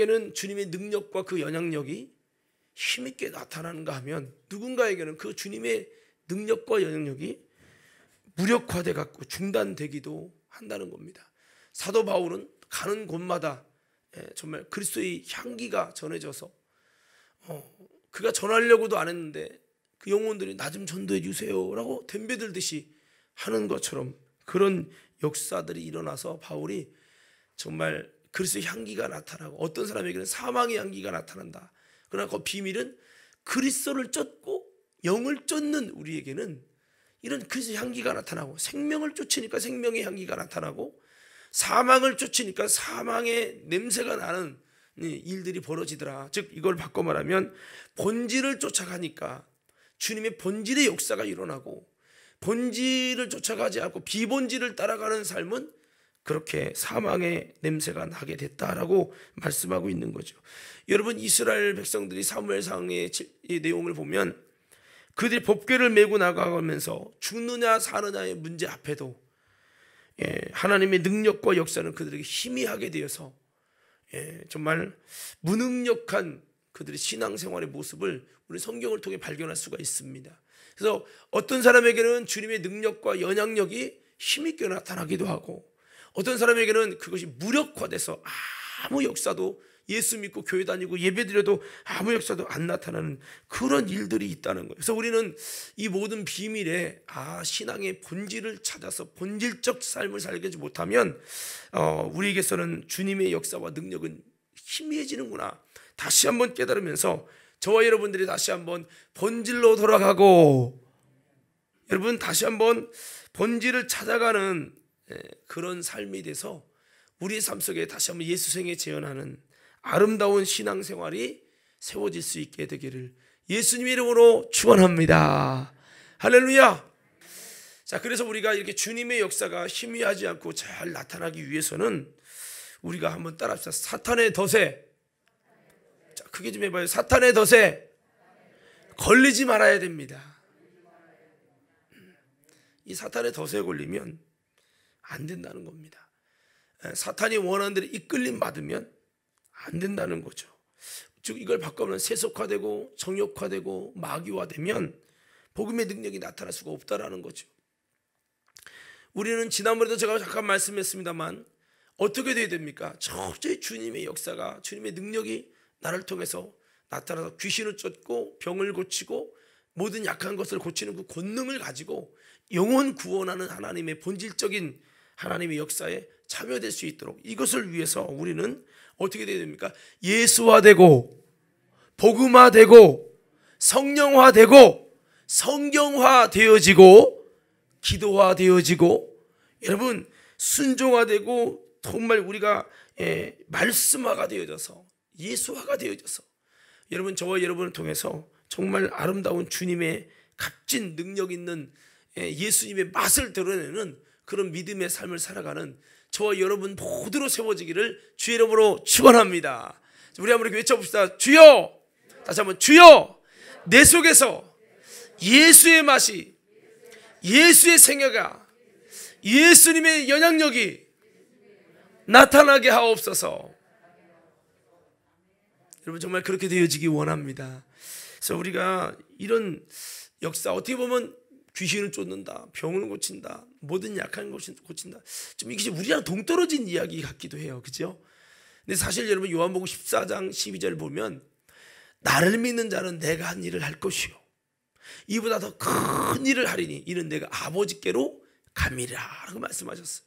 누구에게는 주님의 능력과 그 영향력이 힘있게 나타나는가 하면 누군가에게는 그 주님의 능력과 영향력이 무력화돼 갖고 중단되기도 한다는 겁니다. 사도 바울은 가는 곳마다 예, 정말 그리스도의 향기가 전해져서 어, 그가 전하려고도 안 했는데 그 영혼들이 나 좀 전도해 주세요라고 덤벼들듯이 하는 것처럼 그런 역사들이 일어나서 바울이 정말 그리스도의 향기가 나타나고 어떤 사람에게는 사망의 향기가 나타난다. 그러나 그 비밀은 그리스도를 쫓고 영을 쫓는 우리에게는 이런 그리스도의 향기가 나타나고 생명을 쫓으니까 생명의 향기가 나타나고 사망을 쫓으니까 사망의 냄새가 나는 일들이 벌어지더라. 즉 이걸 바꿔 말하면 본질을 쫓아가니까 주님의 본질의 역사가 일어나고 본질을 쫓아가지 않고 비본질을 따라가는 삶은 그렇게 사망의 냄새가 나게 됐다라고 말씀하고 있는 거죠. 여러분 이스라엘 백성들이 사무엘상의 내용을 보면 그들이 법궤를 메고 나가면서 죽느냐 사느냐의 문제 앞에도 예, 하나님의 능력과 역사는 그들에게 희미하게 되어서 예, 정말 무능력한 그들의 신앙생활의 모습을 우리 성경을 통해 발견할 수가 있습니다. 그래서 어떤 사람에게는 주님의 능력과 영향력이 힘있게 나타나기도 하고 어떤 사람에게는 그것이 무력화돼서 아무 역사도 예수 믿고 교회 다니고 예배 드려도 아무 역사도 안 나타나는 그런 일들이 있다는 거예요. 그래서 우리는 이 모든 비밀에 아 신앙의 본질을 찾아서 본질적 삶을 살지 못하면 어, 우리에게서는 주님의 역사와 능력은 희미해지는구나. 다시 한번 깨달으면서 저와 여러분들이 다시 한번 본질로 돌아가고 여러분 다시 한번 본질을 찾아가는 예, 그런 삶이 돼서 우리의 삶 속에 다시 한번 예수 생에 재현하는 아름다운 신앙생활이 세워질 수 있게 되기를 예수님 이름으로 축원합니다. 할렐루야. 자, 그래서 우리가 이렇게 주님의 역사가 희미하지 않고 잘 나타나기 위해서는 우리가 한번 따라합시다. 사탄의 덫에 자, 크게 좀 해봐요. 사탄의 덫에 걸리지 말아야 됩니다. 이 사탄의 덫에 걸리면 안 된다는 겁니다. 사탄이 원하는 대로 이끌림 받으면 안 된다는 거죠. 즉 이걸 바꾸면 세속화되고 정욕화되고 마귀화되면 복음의 능력이 나타날 수가 없다라는 거죠. 우리는 지난번에도 제가 잠깐 말씀했습니다만 어떻게 돼야 됩니까? 철저 주님의 역사가 주님의 능력이 나를 통해서 나타나서 귀신을 쫓고 병을 고치고 모든 약한 것을 고치는 그 권능을 가지고 영혼 구원하는 하나님의 본질적인 하나님의 역사에 참여될 수 있도록 이것을 위해서 우리는 어떻게 돼야 됩니까? 예수화되고 복음화되고 성령화되고 성경화되어지고 기도화되어지고 여러분 순종화되고 정말 우리가 예, 말씀화가 되어져서 예수화가 되어져서 여러분 저와 여러분을 통해서 정말 아름다운 주님의 값진 능력 있는 예, 예수님의 맛을 드러내는 그런 믿음의 삶을 살아가는 저와 여러분 모두로 세워지기를 주의 이름으로 축원합니다. 우리 한번 이렇게 외쳐봅시다. 주여! 다시 한번 주여! 내 속에서 예수의 맛이 예수의 생애가 예수님의 영향력이 나타나게 하옵소서. 여러분 정말 그렇게 되어지기 원합니다. 그래서 우리가 이런 역사 어떻게 보면 귀신을 쫓는다, 병을 고친다, 모든 약한 것이 고친다. 좀 이게 우리랑 동떨어진 이야기 같기도 해요. 그죠? 근데 사실 여러분 요한복음 14장 12절 보면 나를 믿는 자는 내가 한 일을 할 것이요. 이보다 더 큰 일을 하리니 이는 내가 아버지께로 감이라라고 말씀하셨어요.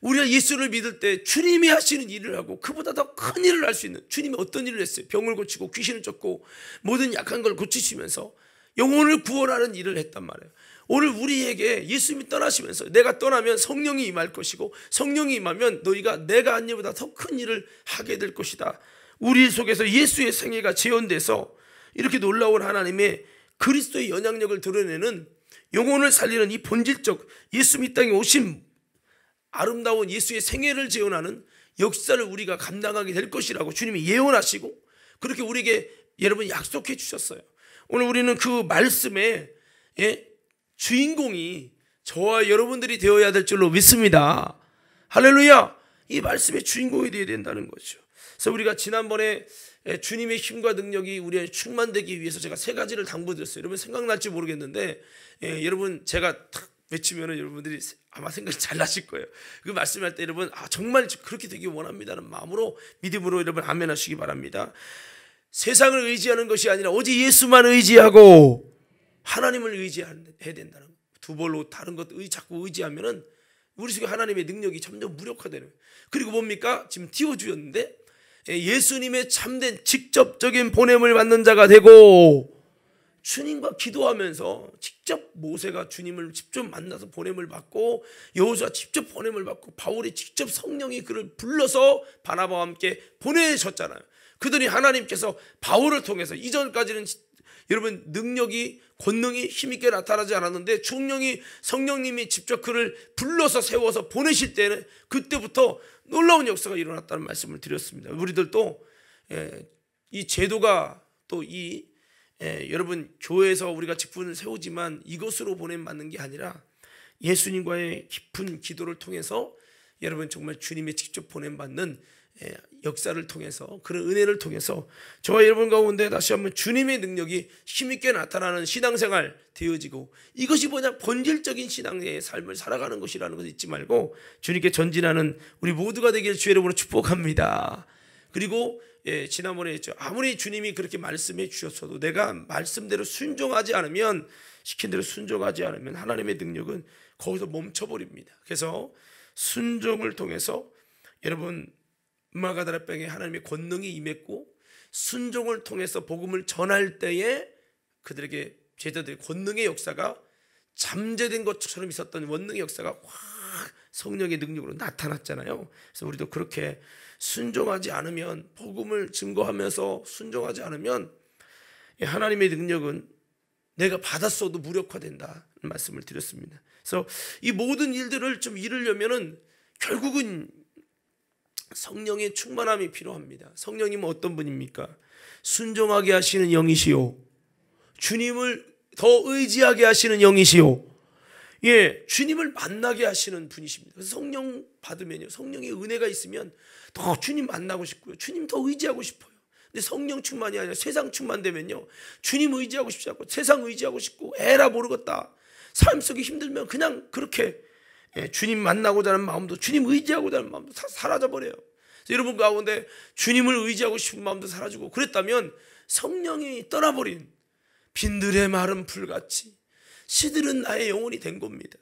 우리가 예수를 믿을 때 주님이 하시는 일을 하고 그보다 더 큰 일을 할 수 있는 주님이 어떤 일을 했어요? 병을 고치고 귀신을 쫓고 모든 약한 걸 고치시면서 영혼을 구원하는 일을 했단 말이에요. 오늘 우리에게 예수님이 떠나시면서 내가 떠나면 성령이 임할 것이고 성령이 임하면 너희가 내가 한 일보다 더 큰 일을 하게 될 것이다. 우리 속에서 예수의 생애가 재현돼서 이렇게 놀라운 하나님의 그리스도의 영향력을 드러내는 영혼을 살리는 이 본질적 예수님 땅에 오신 아름다운 예수의 생애를 재현하는 역사를 우리가 감당하게 될 것이라고 주님이 예언하시고 그렇게 우리에게 여러분 약속해 주셨어요. 오늘 우리는 그 말씀에 예? 주인공이 저와 여러분들이 되어야 될 줄로 믿습니다. 할렐루야! 이 말씀의 주인공이 되어야 된다는 거죠. 그래서 우리가 지난번에 주님의 힘과 능력이 우리의 충만되기 위해서 제가 세 가지를 당부드렸어요. 여러분 생각날지 모르겠는데 예, 여러분 제가 탁 외치면은 여러분들이 아마 생각이 잘 나실 거예요. 그 말씀할 때 여러분 아 정말 그렇게 되기 원합니다는 마음으로 믿음으로 여러분 아멘하시기 바랍니다. 세상을 의지하는 것이 아니라 오직 예수만 의지하고 하나님을 의지해야 된다는 거예요. 두 벌로 다른 것 자꾸 의지하면은 우리 속에 하나님의 능력이 점점 무력화되는 거예요. 그리고 뭡니까? 지금 띄워주였는데 예, 예수님의 참된 직접적인 보냄을 받는 자가 되고 주님과 기도하면서 직접 모세가 주님을 직접 만나서 보냄을 받고 여호수아 직접 보냄을 받고 바울이 직접 성령이 그를 불러서 바나바와 함께 보내셨잖아요. 그들이 하나님께서 바울을 통해서 이전까지는 여러분 능력이 권능이 힘있게 나타나지 않았는데 충령이 성령님이 직접 그를 불러서 세워서 보내실 때는 그때부터 놀라운 역사가 일어났다는 말씀을 드렸습니다. 우리들도 예, 이 제도가 또이 예, 여러분 교회에서 우리가 직분을 세우지만 이것으로 보냄 받는 게 아니라 예수님과의 깊은 기도를 통해서 여러분 정말 주님의 직접 보냄 받는 예, 역사를 통해서 그런 은혜를 통해서 저와 여러분 가운데 다시 한번 주님의 능력이 힘있게 나타나는 신앙생활 되어지고 이것이 뭐냐 본질적인 신앙의 삶을 살아가는 것이라는 것을 잊지 말고 주님께 전진하는 우리 모두가 되길 주의 이름으로 축복합니다. 그리고 예, 지난번에 했죠. 아무리 주님이 그렇게 말씀해 주셨어도 내가 말씀대로 순종하지 않으면 시킨 대로 순종하지 않으면 하나님의 능력은 거기서 멈춰버립니다. 그래서 순종을 통해서 여러분 마가다라 백에 하나님의 권능이 임했고 순종을 통해서 복음을 전할 때에 그들에게 제자들의 권능의 역사가 잠재된 것처럼 있었던 원능의 역사가 확 성령의 능력으로 나타났잖아요. 그래서 우리도 그렇게 순종하지 않으면 복음을 증거하면서 순종하지 않으면 하나님의 능력은 내가 받았어도 무력화된다 말씀을 드렸습니다. 그래서 이 모든 일들을 좀 이루려면은 결국은 성령의 충만함이 필요합니다. 성령님은 어떤 분입니까? 순종하게 하시는 영이시요. 주님을 더 의지하게 하시는 영이시요. 예, 주님을 만나게 하시는 분이십니다. 그래서 성령 받으면요. 성령의 은혜가 있으면 더 주님 만나고 싶고요. 주님 더 의지하고 싶어요. 근데 성령 충만이 아니라 세상 충만되면요. 주님 의지하고 싶지 않고 세상 의지하고 싶고 에라 모르겠다. 삶 속에 힘들면 그냥 그렇게 예, 주님 만나고자 하는 마음도 주님 의지하고자 하는 마음도 다 사라져버려요. 여러분 가운데 주님을 의지하고 싶은 마음도 사라지고 그랬다면 성령이 떠나버린 빈들의 마른 풀같이 시들은 나의 영혼이 된 겁니다.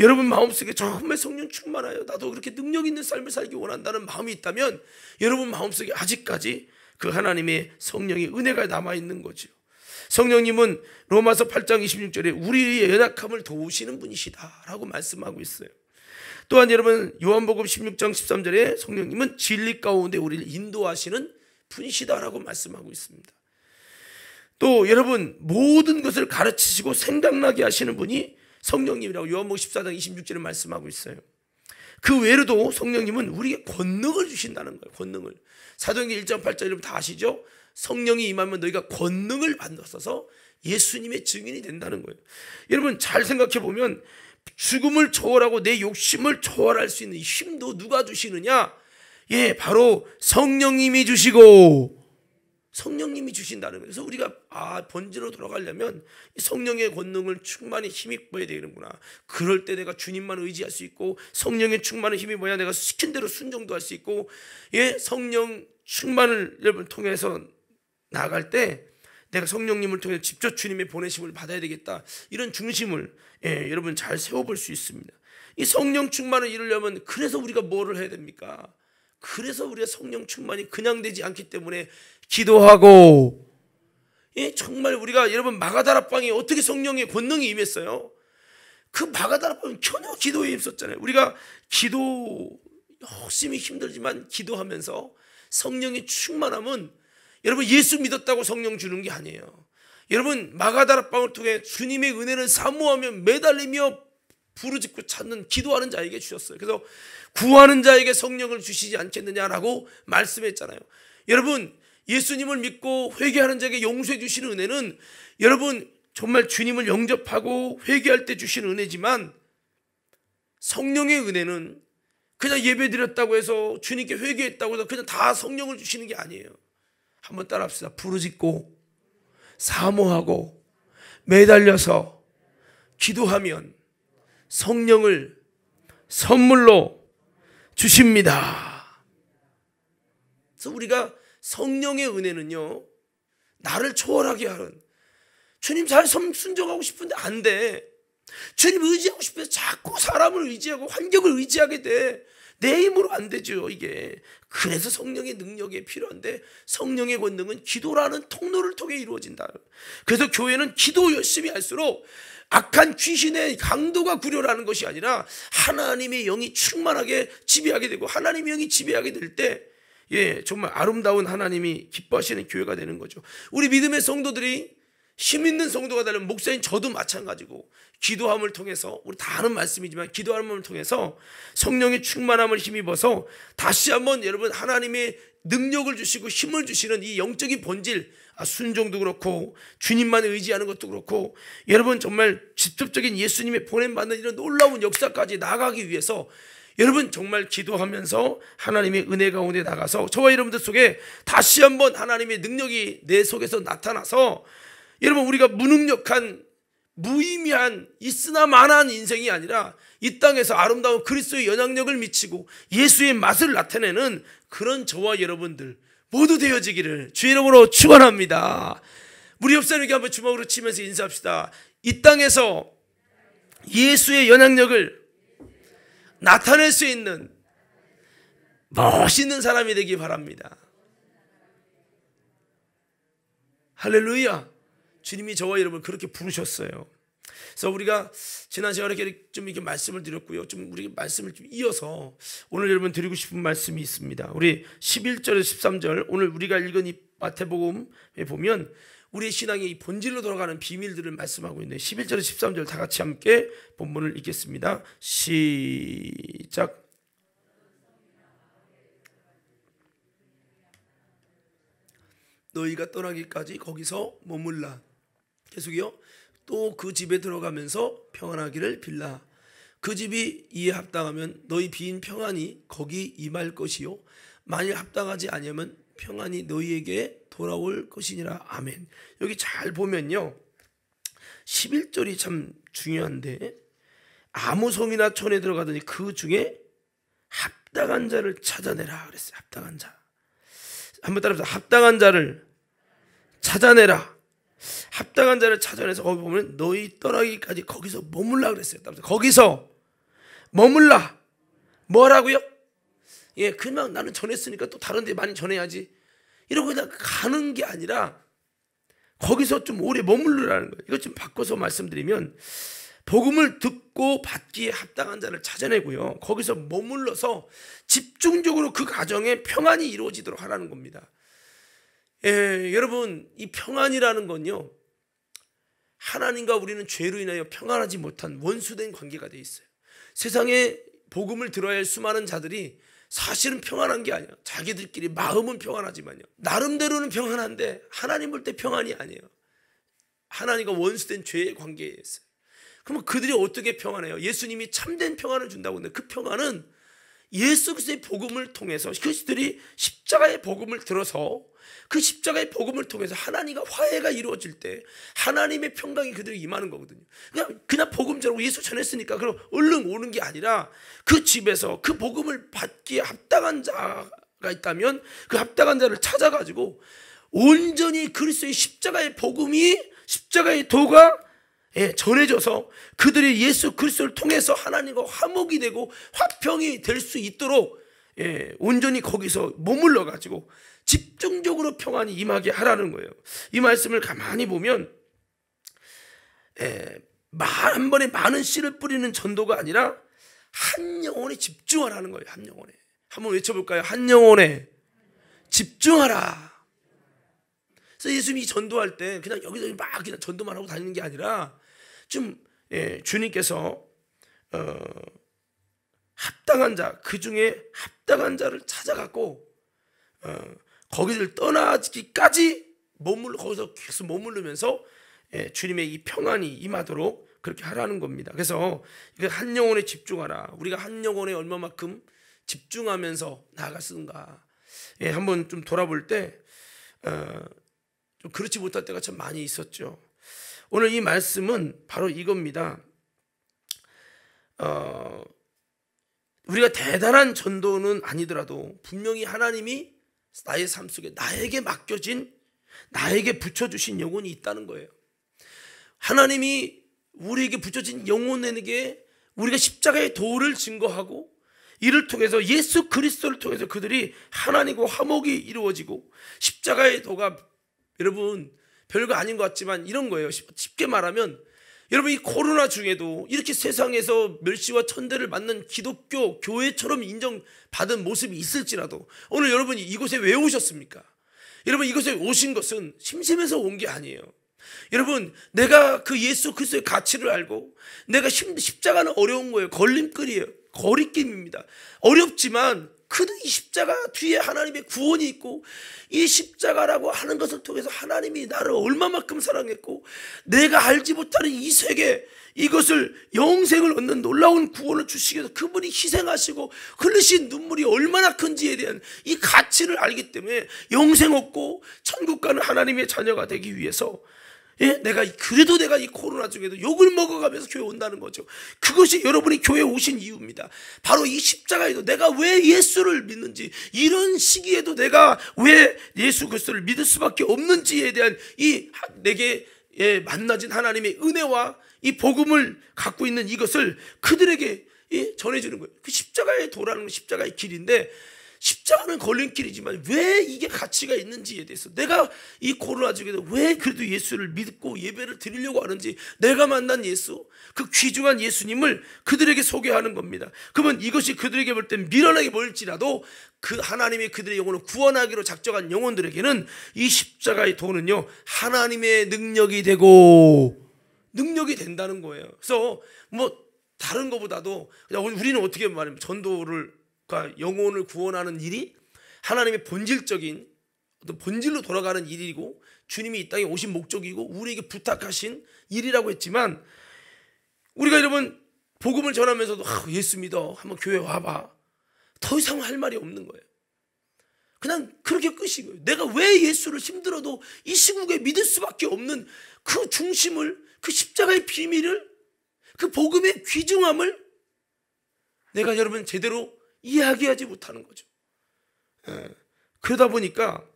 여러분 마음속에 정말 성령 충만하여 나도 그렇게 능력 있는 삶을 살기 원한다는 마음이 있다면 여러분 마음속에 아직까지 그 하나님의 성령의 은혜가 남아 있는 거죠. 성령님은 로마서 8장 26절에 우리의 연약함을 도우시는 분이시다라고 말씀하고 있어요. 또한 여러분 요한복음 16장 13절에 성령님은 진리 가운데 우리를 인도하시는 분이시다라고 말씀하고 있습니다. 또 여러분 모든 것을 가르치시고 생각나게 하시는 분이 성령님이라고 요한복음 14장 26절에 말씀하고 있어요. 그 외로도 성령님은 우리에게 권능을 주신다는 거예요. 권능을. 사도행전 1장 8절 여러분 다 아시죠? 성령이 임하면 너희가 권능을 받았어서 예수님의 증인이 된다는 거예요. 여러분 잘 생각해 보면 죽음을 초월하고 내 욕심을 초월할 수 있는 힘도 누가 주시느냐? 예, 바로 성령님이 주시고 성령님이 주신다는 거예요. 그래서 우리가 아 본질로 돌아가려면 성령의 권능을 충만히 힘입어야 되는구나. 그럴 때 내가 주님만 의지할 수 있고 성령의 충만의 힘이 뭐야? 내가 시킨 대로 순종도 할 수 있고 예 성령 충만을 여러분 통해서 나갈때 내가 성령님을 통해 직접 주님의 보내심을 받아야 되겠다. 이런 중심을 예, 여러분 잘 세워볼 수 있습니다. 이 성령 충만을 이루려면 그래서 우리가 뭐를 해야 됩니까? 그래서 우리가 성령 충만이 그냥 되지 않기 때문에 기도하고 예, 정말 우리가 여러분 마가다라방이 어떻게 성령의 권능이 임했어요? 그 마가다라방은 전혀 기도에 임했잖아요 우리가 기도 열심히 어, 힘들지만 기도하면서 성령의 충만함은 여러분 예수 믿었다고 성령 주는 게 아니에요. 여러분 마가다락방을 통해 주님의 은혜를 사모하며 매달리며 부르짖고 찾는 기도하는 자에게 주셨어요. 그래서 구하는 자에게 성령을 주시지 않겠느냐라고 말씀했잖아요. 여러분 예수님을 믿고 회개하는 자에게 용서해 주시는 은혜는 여러분 정말 주님을 영접하고 회개할 때 주시는 은혜지만 성령의 은혜는 그냥 예배 드렸다고 해서 주님께 회개했다고 해서 그냥 다 성령을 주시는 게 아니에요. 한번 따라합시다. 부르짖고 사모하고 매달려서 기도하면 성령을 선물로 주십니다. 그래서 우리가 성령의 은혜는요. 나를 초월하게 하는 주님 잘 순종하고 싶은데 안 돼. 주님 의지하고 싶어서 자꾸 사람을 의지하고 환경을 의지하게 돼. 내 힘으로 안 되죠, 이게. 그래서 성령의 능력이 필요한데 성령의 권능은 기도라는 통로를 통해 이루어진다. 그래서 교회는 기도 열심히 할수록 악한 귀신의 강도가 구려라는 것이 아니라 하나님의 영이 충만하게 지배하게 되고 하나님의 영이 지배하게 될 때 예, 정말 아름다운 하나님이 기뻐하시는 교회가 되는 거죠. 우리 믿음의 성도들이 힘 있는 성도가 되려면 목사인 저도 마찬가지고 기도함을 통해서 우리 다 아는 말씀이지만 기도함을 통해서 성령의 충만함을 힘입어서 다시 한번 여러분 하나님의 능력을 주시고 힘을 주시는 이 영적인 본질 아, 순종도 그렇고 주님만 의지하는 것도 그렇고 여러분 정말 직접적인 예수님의 보냄받는 이런 놀라운 역사까지 나가기 위해서 여러분 정말 기도하면서 하나님의 은혜 가운데 나가서 저와 여러분들 속에 다시 한번 하나님의 능력이 내 속에서 나타나서 여러분 우리가 무능력한 무의미한 있으나 마나한 인생이 아니라 이 땅에서 아름다운 그리스도의 영향력을 미치고 예수의 맛을 나타내는 그런 저와 여러분들 모두 되어지기를 주의 이름으로 축원합니다. 우리 옆사람에게 한번 주먹으로 치면서 인사합시다. 이 땅에서 예수의 영향력을 나타낼 수 있는 멋있는 사람이 되기 바랍니다. 할렐루야. 주님이 저와 여러분 그렇게 부르셨어요. 그래서 우리가 지난 시간에 좀 이렇게 말씀을 드렸고요. 좀 우리 말씀을 좀 이어서 오늘 여러분 드리고 싶은 말씀이 있습니다. 우리 1 1절에 13절 오늘 우리가 읽은 이 마태복음에 보면 우리의 신앙의 본질로 돌아가는 비밀들을 말씀하고 있는데 1 1절에 13절 다 같이 함께 본문을 읽겠습니다. 시작. 너희가 떠나기까지 거기서 머물라. 계속이요. 또 그 집에 들어가면서 평안하기를 빌라. 그 집이 이에 합당하면 너희 비인 평안이 거기 임할 것이요. 만일 합당하지 아니하면 평안이 너희에게 돌아올 것이니라. 아멘. 여기 잘 보면요. 11절이 참 중요한데 아무 성이나 천에 들어가더니 그 중에 합당한 자를 찾아내라 그랬어요. 합당한 자. 한번 따라합시다. 합당한 자를 찾아내라. 합당한 자를 찾아내서 거기 보면 너희 떠나기까지 거기서 머물라 그랬어요. 거기서 머물라. 뭐라고요? 예, 그냥 나는 전했으니까 또 다른 데 많이 전해야지. 이러고 그냥 가는 게 아니라 거기서 좀 오래 머물러라는 거예요. 이것 좀 바꿔서 말씀드리면 복음을 듣고 받기에 합당한 자를 찾아내고요. 거기서 머물러서 집중적으로 그 가정에 평안이 이루어지도록 하라는 겁니다. 예, 여러분 이 평안이라는 건요. 하나님과 우리는 죄로 인하여 평안하지 못한 원수된 관계가 되어 있어요. 세상에 복음을 들어야 할 수많은 자들이 사실은 평안한 게아니에요 자기들끼리 마음은 평안하지만요. 나름대로는 평안한데 하나님 볼 때 평안이 아니에요. 하나님과 원수된 죄의 관계에 있어요. 그러면 그들이 어떻게 평안해요? 예수님이 참된 평안을 준다고 했는데 그 평안은 예수 그리스도의 복음을 통해서 그리스들이 십자가의 복음을 들어서 그 십자가의 복음을 통해서 하나님과 화해가 이루어질 때 하나님의 평강이 그들에게 임하는 거거든요. 그냥 그냥 복음 전하고 예수 전했으니까 그럼 얼른 오는 게 아니라 그 집에서 그 복음을 받기에 합당한 자가 있다면 그 합당한 자를 찾아가지고 온전히 그리스도의 십자가의 복음이 십자가의 도가 예, 전해져서 그들이 예수 그리스도를 통해서 하나님과 화목이 되고 화평이 될 수 있도록 예, 온전히 거기서 머물러 가지고 집중적으로 평안이 임하게 하라는 거예요. 이 말씀을 가만히 보면 예, 한 번에 많은 씨를 뿌리는 전도가 아니라 한 영혼에 집중하라는 거예요. 한 영혼에. 한번 외쳐볼까요? 한 영혼에 집중하라. 그래서 예수님이 전도할 때 그냥 여기저막 그냥 전도만 하고 다니는 게 아니라 좀 예, 주님께서 어, 합당한 자, 그 중에 합당한 자를 찾아갖고 어, 거기를 떠나기까지 머물러 거기서 계속 머무르면서 예, 주님의 이 평안이 임하도록 그렇게 하라는 겁니다. 그래서 한 영혼에 집중하라. 우리가 한 영혼에 얼마만큼 집중하면서 나아갔는가. 예, 한번 좀 돌아볼 때 어, 좀 그렇지 못할 때가 참 많이 있었죠. 오늘 이 말씀은 바로 이겁니다. 어, 우리가 대단한 전도는 아니더라도 분명히 하나님이 나의 삶 속에 나에게 맡겨진 나에게 붙여주신 영혼이 있다는 거예요. 하나님이 우리에게 붙여진 영혼에게 우리가 십자가의 도를 증거하고 이를 통해서 예수 그리스도를 통해서 그들이 하나님과 화목이 이루어지고 십자가의 도가 여러분 별거 아닌 것 같지만 이런 거예요. 쉽게 말하면 여러분 이 코로나 중에도 이렇게 세상에서 멸시와 천대를 맞는 기독교 교회처럼 인정받은 모습이 있을지라도 오늘 여러분이 이곳에 왜 오셨습니까? 여러분 이곳에 오신 것은 심심해서 온 게 아니에요. 여러분 내가 그 예수 그리스도의 가치를 알고 내가 십자가는 어려운 거예요. 걸림돌이에요. 거리낌입니다. 어렵지만 그는이 십자가 뒤에 하나님의 구원이 있고 이 십자가라고 하는 것을 통해서 하나님이 나를 얼마만큼 사랑했고 내가 알지 못하는 이 세계 이것을 영생을 얻는 놀라운 구원을 주시기 위해서 그분이 희생하시고 흘리신 눈물이 얼마나 큰지에 대한 이 가치를 알기 때문에 영생 얻고 천국 가는 하나님의 자녀가 되기 위해서 예? 내가 그래도 내가 이 코로나 중에도 욕을 먹어가면서 교회 온다는 거죠. 그것이 여러분이 교회 오신 이유입니다. 바로 이 십자가에도 내가 왜 예수를 믿는지 이런 시기에도 내가 왜 예수 그리스도를 믿을 수밖에 없는지에 대한 이 내게 예, 만나진 하나님의 은혜와 이 복음을 갖고 있는 이것을 그들에게 예, 전해주는 거예요. 그 십자가에 도라는 십자가의 길인데 십자가는 걸림길이지만 왜 이게 가치가 있는지에 대해서 내가 이 코로나 중에도 왜 그래도 예수를 믿고 예배를 드리려고 하는지 내가 만난 예수 그 귀중한 예수님을 그들에게 소개하는 겁니다. 그러면 이것이 그들에게 볼때 미련하게 보일지라도 그하나님의 그들의 영혼을 구원하기로 작정한 영혼들에게는 이 십자가의 도는요 하나님의 능력이 되고 능력이 된다는 거예요. 그래서 뭐 다른 것보다도 우리는 어떻게 말하면 전도를 그러니까 영혼을 구원하는 일이 하나님의 본질적인 어떤 본질로 돌아가는 일이고 주님이 이 땅에 오신 목적이고 우리에게 부탁하신 일이라고 했지만 우리가 여러분 복음을 전하면서도 아, 예수 믿어 한번 교회 와봐 더 이상 할 말이 없는 거예요. 그냥 그렇게 끝이고요. 내가 왜 예수를 힘들어도 이 시국에 믿을 수밖에 없는 그 중심을 그 십자가의 비밀을 그 복음의 귀중함을 내가 여러분 제대로 이야기하지 못하는 거죠. 예, 그러다 보니까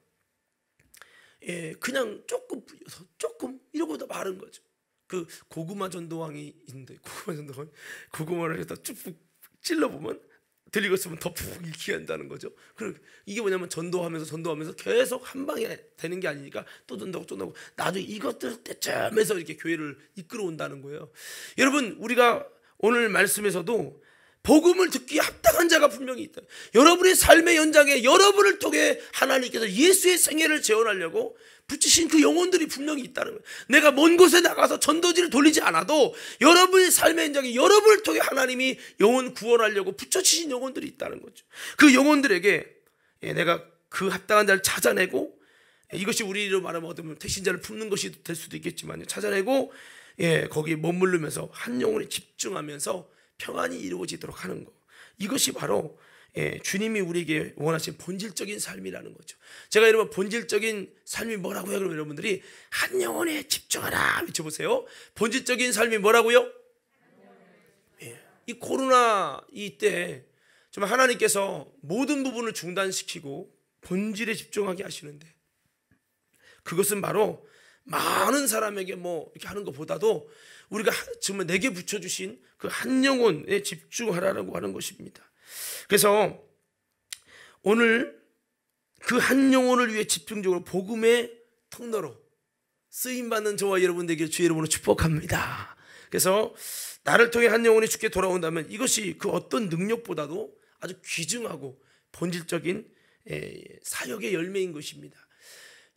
예, 그냥 조금 뿌려서 조금 이러고다 마른 거죠. 그 고구마 전도왕이 있는데 고구마 전도왕 고구마를 해서 쭉 찔러 보면 들리었으면 더푹 익히 한다는 거죠. 그리고 이게 뭐냐면 전도하면서 전도하면서 계속 한 방에 되는 게 아니니까 또 전도하고 또 나고 나중에 이것들 때쯤에서 이렇게 교회를 이끌어 온다는 거예요. 여러분 우리가 오늘 말씀에서도 복음을 듣기에 합당한 자가 분명히 있다. 여러분의 삶의 연장에 여러분을 통해 하나님께서 예수의 생애를 재현하려고 붙이신 그 영혼들이 분명히 있다는 거예요. 내가 먼 곳에 나가서 전도지를 돌리지 않아도 여러분의 삶의 연장에 여러분을 통해 하나님이 영혼 구원하려고 붙여주신 영혼들이 있다는 거죠. 그 영혼들에게 예, 내가 그 합당한 자를 찾아내고 예, 이것이 우리로 말하면 어쩌면 신자를 품는 것이 될 수도 있겠지만 찾아내고 예, 거기에 머무르면서 한 영혼에 집중하면서 평안이 이루어지도록 하는 것. 이것이 바로 예, 주님이 우리에게 원하신 본질적인 삶이라는 거죠. 제가 여러분 본질적인 삶이 뭐라고요? 그럼 여러분들이 한 영혼에 집중하라 외쳐보세요. 본질적인 삶이 뭐라고요? 예, 이 코로나 이때 정말 하나님께서 모든 부분을 중단시키고 본질에 집중하게 하시는데 그것은 바로 많은 사람에게 뭐 이렇게 하는 것보다도 우리가 정말 내게 붙여주신 그 한 영혼에 집중하라고 하는 것입니다. 그래서 오늘 그 한 영혼을 위해 집중적으로 복음의 통로로 쓰임받는 저와 여러분들에게 주의 이름으로 축복합니다. 그래서 나를 통해 한 영혼이 죽게 돌아온다면 이것이 그 어떤 능력보다도 아주 귀중하고 본질적인 예, 사역의 열매인 것입니다.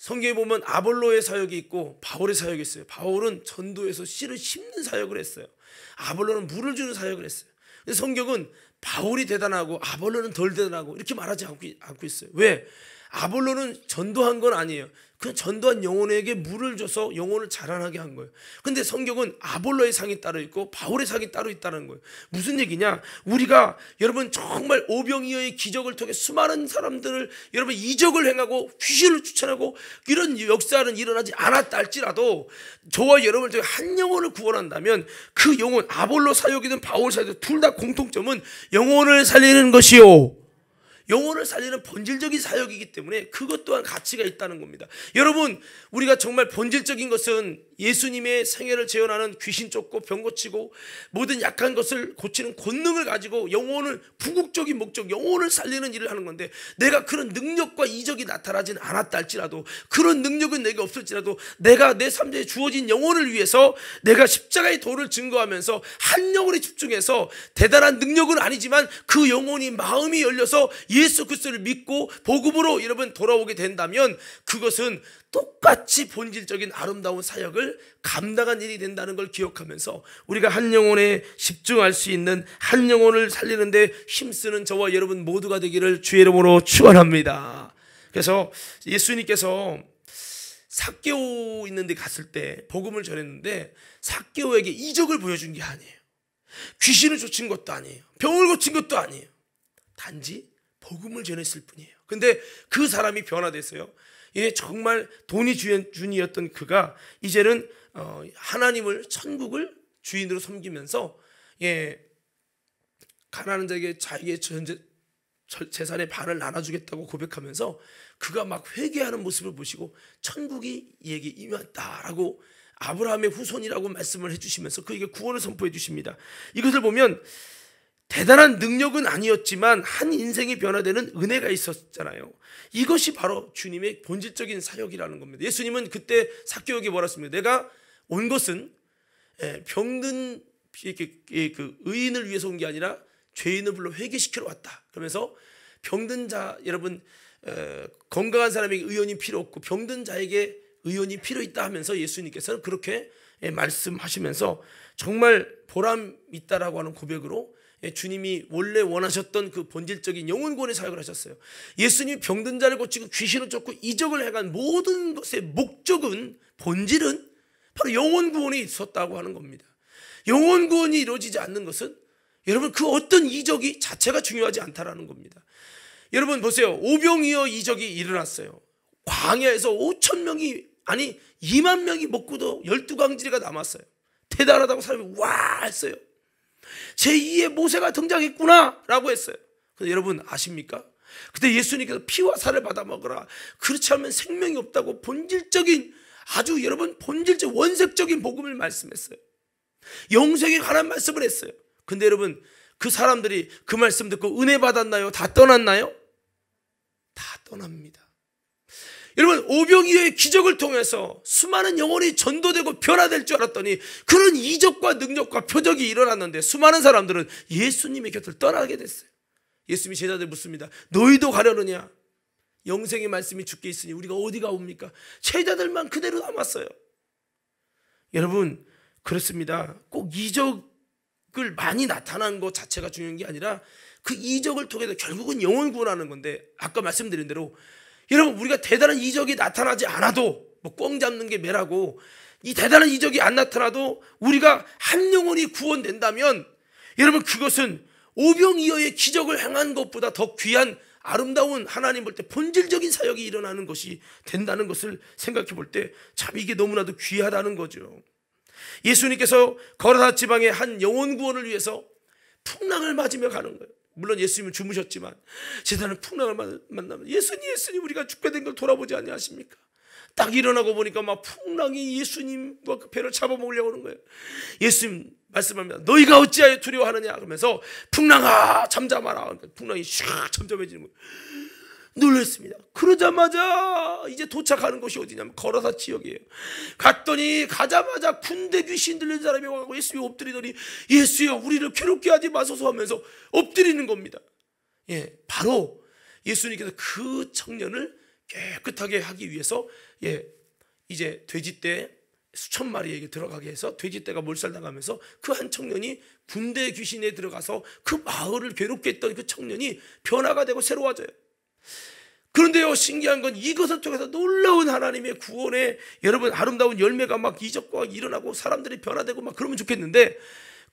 성경에 보면 아볼로의 사역이 있고 바울의 사역이 있어요. 바울은 전도에서 씨를 심는 사역을 했어요. 아볼로는 물을 주는 사역을 했어요. 근데 성경은 바울이 대단하고 아볼로는 덜 대단하고 이렇게 말하지 않고, 있어요. 왜? 아볼로는 전도한 건 아니에요. 그 전도한 영혼에게 물을 줘서 영혼을 자라나게 한 거예요. 근데 성경은 아볼로의 상이 따로 있고 바울의 상이 따로 있다는 거예요. 무슨 얘기냐? 우리가 여러분 정말 오병이어의 기적을 통해 수많은 사람들을 여러분 이적을 행하고 귀신을 추천하고 이런 역사는 일어나지 않았다 할지라도 저와 여러분을 통해 한 영혼을 구원한다면 그 영혼 아볼로 사역이든 바울 사역이든 둘 다 공통점은 영혼을 살리는 것이요. 영혼을 살리는 본질적인 사역이기 때문에 그것 또한 가치가 있다는 겁니다. 여러분, 우리가 정말 본질적인 것은 예수님의 생애를 재현하는 귀신 쫓고 병 고치고 모든 약한 것을 고치는 권능을 가지고 영혼을 궁극적인 목적 영혼을 살리는 일을 하는 건데 내가 그런 능력과 이적이 나타나진 않았다 할지라도 그런 능력은 내게 없을지라도 내가 내 삶에 주어진 영혼을 위해서 내가 십자가의 도를 증거하면서 한 영혼에 집중해서 대단한 능력은 아니지만 그 영혼이 마음이 열려서 예수 그리스도를 믿고 복음으로 여러분 돌아오게 된다면 그것은 똑같이 본질적인 아름다운 사역을 것을 감당한 일이 된다는 걸 기억하면서 우리가 한 영혼에 집중할 수 있는 한 영혼을 살리는데 힘쓰는 저와 여러분 모두가 되기를 주의 이름으로 축원합니다. 그래서 예수님께서 사개오 있는데 갔을 때 복음을 전했는데 사개오에게 이적을 보여준 게 아니에요. 귀신을 쫓은 것도 아니에요. 병을 고친 것도 아니에요. 단지 복음을 전했을 뿐이에요. 근데 그 사람이 변화됐어요. 이게 정말 돈이 주인이었던 그가 이제는 어, 하나님을 천국을 주인으로 섬기면서 예, 가난한 자에게 자기의 전제, 재산의 반을 나눠주겠다고 고백하면서 그가 막 회개하는 모습을 보시고 천국이 이에게 임했다라고 아브라함의 후손이라고 말씀을 해주시면서 그에게 구원을 선포해 주십니다. 이것을 보면 대단한 능력은 아니었지만 한 인생이 변화되는 은혜가 있었잖아요. 이것이 바로 주님의 본질적인 사역이라는 겁니다. 예수님은 그때 사교육에 뭐랬습니까? 내가 온 것은 예, 병든 예, 그 의인을 위해서 온 게 아니라 죄인을 불러 회개시키러 왔다. 그러면서 병든 자 여러분 어, 건강한 사람에게 의원이 필요 없고 병든 자에게 의원이 필요 있다 하면서 예수님께서는 그렇게 예, 말씀하시면서 정말 보람 있다라고 하는 고백으로 예, 주님이 원래 원하셨던 그 본질적인 영혼권의 사역을 하셨어요. 예수님이 병든 자를 고치고 귀신을 쫓고 이적을 해간 모든 것의 목적은 본질은 바로 영혼 구원이 있었다고 하는 겁니다. 영혼 구원이 이루어지지 않는 것은 여러분 그 어떤 이적이 자체가 중요하지 않다라는 겁니다. 여러분 보세요. 오병이어 이적이 일어났어요. 광야에서 5천 명이 아니 2만 명이 먹고도 12강지리가 남았어요. 대단하다고 사람이 와 했어요. 제2의 모세가 등장했구나 라고 했어요. 근데 여러분 아십니까? 그때 예수님께서 피와 살을 받아 먹으라. 그렇지 않으면 생명이 없다고 본질적인 아주 여러분 본질적 원색적인 복음을 말씀했어요. 영생에 관한 말씀을 했어요. 근데 여러분 그 사람들이 그 말씀 듣고 은혜 받았나요? 다 떠났나요? 다 떠납니다. 여러분 오병이어의 기적을 통해서 수많은 영혼이 전도되고 변화될 줄 알았더니 그런 이적과 능력과 표적이 일어났는데 수많은 사람들은 예수님의 곁을 떠나게 됐어요. 예수님이 제자들 묻습니다. 너희도 가려느냐? 영생의 말씀이 죽게 있으니 우리가 어디가 옵니까? 제자들만 그대로 남았어요. 여러분 그렇습니다. 꼭 이적을 많이 나타난 것 자체가 중요한 게 아니라 그 이적을 통해서 결국은 영혼 구원하는 건데 아까 말씀드린 대로 여러분 우리가 대단한 이적이 나타나지 않아도 뭐꽝 잡는 게 매라고 이 대단한 이적이 안 나타나도 우리가 한 영혼이 구원된다면 여러분 그것은 오병이어의 기적을 행한 것보다 더 귀한 아름다운 하나님 볼 때 본질적인 사역이 일어나는 것이 된다는 것을 생각해 볼 때 참 이게 너무나도 귀하다는 거죠. 예수님께서 거라사 지방의 한 영혼 구원을 위해서 풍랑을 맞으며 가는 거예요. 물론 예수님은 주무셨지만 제사는 풍랑을 만나면 예수님 예수님 우리가 죽게 된 걸 돌아보지 않으십니까딱 일어나고 보니까 막 풍랑이 예수님과 그 배를 잡아먹으려고 하는 거예요. 예수님 말씀합니다. 너희가 어찌하여 두려워하느냐 그러면서 풍랑아 잠잠하라. 그러니까 풍랑이 슉 잠잠해지는 거예요. 놀랐습니다. 그러자마자 이제 도착하는 곳이 어디냐면 걸어사 지역이에요. 갔더니 가자마자 군대 귀신 들린 사람이 와고 예수에 엎드리더니 예수여 우리를 괴롭게 하지 마소서 하면서 엎드리는 겁니다. 예, 바로 예수님께서 그 청년을 깨끗하게 하기 위해서 예, 이제 돼지떼 수천 마리에게 들어가게 해서 돼지떼가 몰살당하면서 그 한 청년이 군대 귀신에 들어가서 그 마을을 괴롭게 했던 그 청년이 변화가 되고 새로워져요. 그런데요, 신기한 건 이것을 통해서 놀라운 하나님의 구원에 여러분 아름다운 열매가 막 이적과 일어나고 사람들이 변화되고 막 그러면 좋겠는데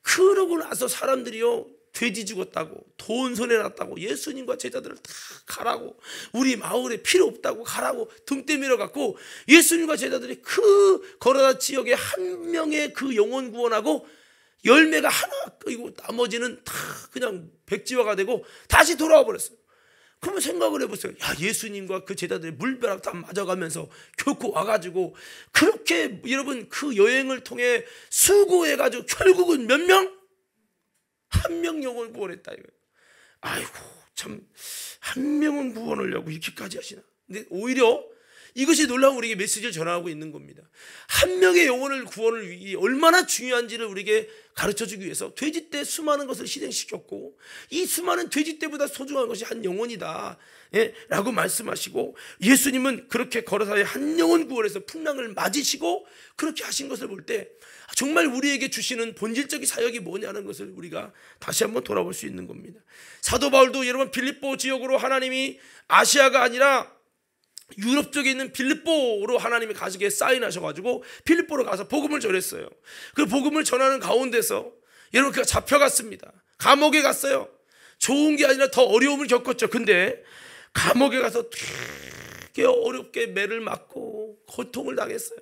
그러고 나서 사람들이요, 돼지 죽었다고 돈손에 났다고 예수님과 제자들을 다 가라고 우리 마을에 필요 없다고 가라고 등 때밀어 갖고 예수님과 제자들이 그 거라다 지역에 한 명의 그 영혼 구원하고 열매가 하나 그리고 나머지는 다 그냥 백지화가 되고 다시 돌아와 버렸어요. 그러면 생각을 해보세요. 야, 예수님과 그 제자들이 물벼락 다 맞아가면서 결코 와가지고 그렇게 여러분 그 여행을 통해 수고해가지고 결국은 몇 명? 한 명영혼 구원했다 이거 아이고 참 한 명은 구원하려고 이렇게까지 하시나. 근데 오히려 이것이 놀라운 우리에게 메시지를 전하고 있는 겁니다. 한 명의 영혼을 구원을 위해 얼마나 중요한지를 우리에게 가르쳐 주기 위해서 돼지 때 수많은 것을 희생시켰고 이 수많은 돼지 때보다 소중한 것이 한 영혼이다. 예? 라고 말씀하시고 예수님은 그렇게 걸어사한 영혼 구원에서 풍랑을 맞으시고 그렇게 하신 것을 볼 때 정말 우리에게 주시는 본질적인 사역이 뭐냐는 것을 우리가 다시 한번 돌아볼 수 있는 겁니다. 사도 바울도 여러분 빌립보 지역으로 하나님이 아시아가 아니라 유럽 쪽에 있는 빌립보로 하나님이 가시게 사인하셔가지고 빌립보로 가서 복음을 전했어요. 그 복음을 전하는 가운데서 여러분 그가 잡혀갔습니다. 감옥에 갔어요. 좋은 게 아니라 더 어려움을 겪었죠. 근데 감옥에 가서 되게 어렵게 매를 맞고 고통을 당했어요.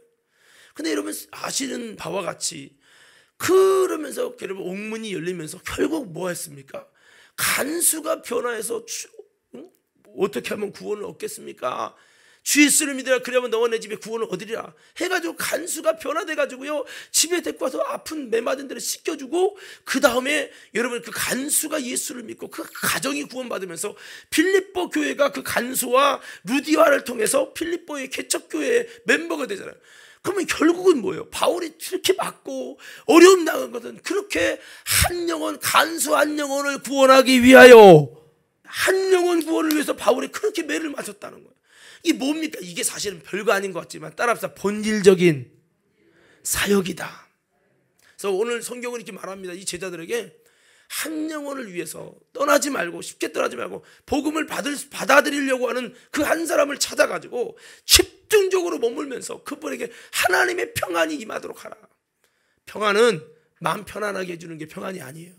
근데 여러분 아시는 바와 같이 그러면서 여러분 옥문이 열리면서 결국 뭐 했습니까? 간수가 변화해서 어떻게 하면 구원을 얻겠습니까? 주 예수를 믿으라 그러면 너와 내 집에 구원을 얻으리라 해가지고 간수가 변화돼가지고요 집에 데리고 와서 아픈 매맞은 데를 씻겨주고 그 다음에 여러분 그 간수가 예수를 믿고 그 가정이 구원받으면서 필립보 교회가 그 간수와 루디와를 통해서 필립보의 개척교회 멤버가 되잖아요 그러면 결국은 뭐예요? 바울이 이렇게 맞고 어려움 당한 것은 그렇게 한 영혼, 간수 한 영혼을 구원하기 위하여 한 영혼 구원을 위해서 바울이 그렇게 매를 맞았다는 거예요. 이게 뭡니까? 이게 사실은 별거 아닌 것 같지만 따라서 본질적인 사역이다. 그래서 오늘 성경은 이렇게 말합니다. 이 제자들에게 한 영혼을 위해서 떠나지 말고 쉽게 떠나지 말고 복음을 받을 받아들이려고 하는 그 한 사람을 찾아가지고 집중적으로 머물면서 그분에게 하나님의 평안이 임하도록 하라. 평안은 마음 편안하게 해주는 게 평안이 아니에요.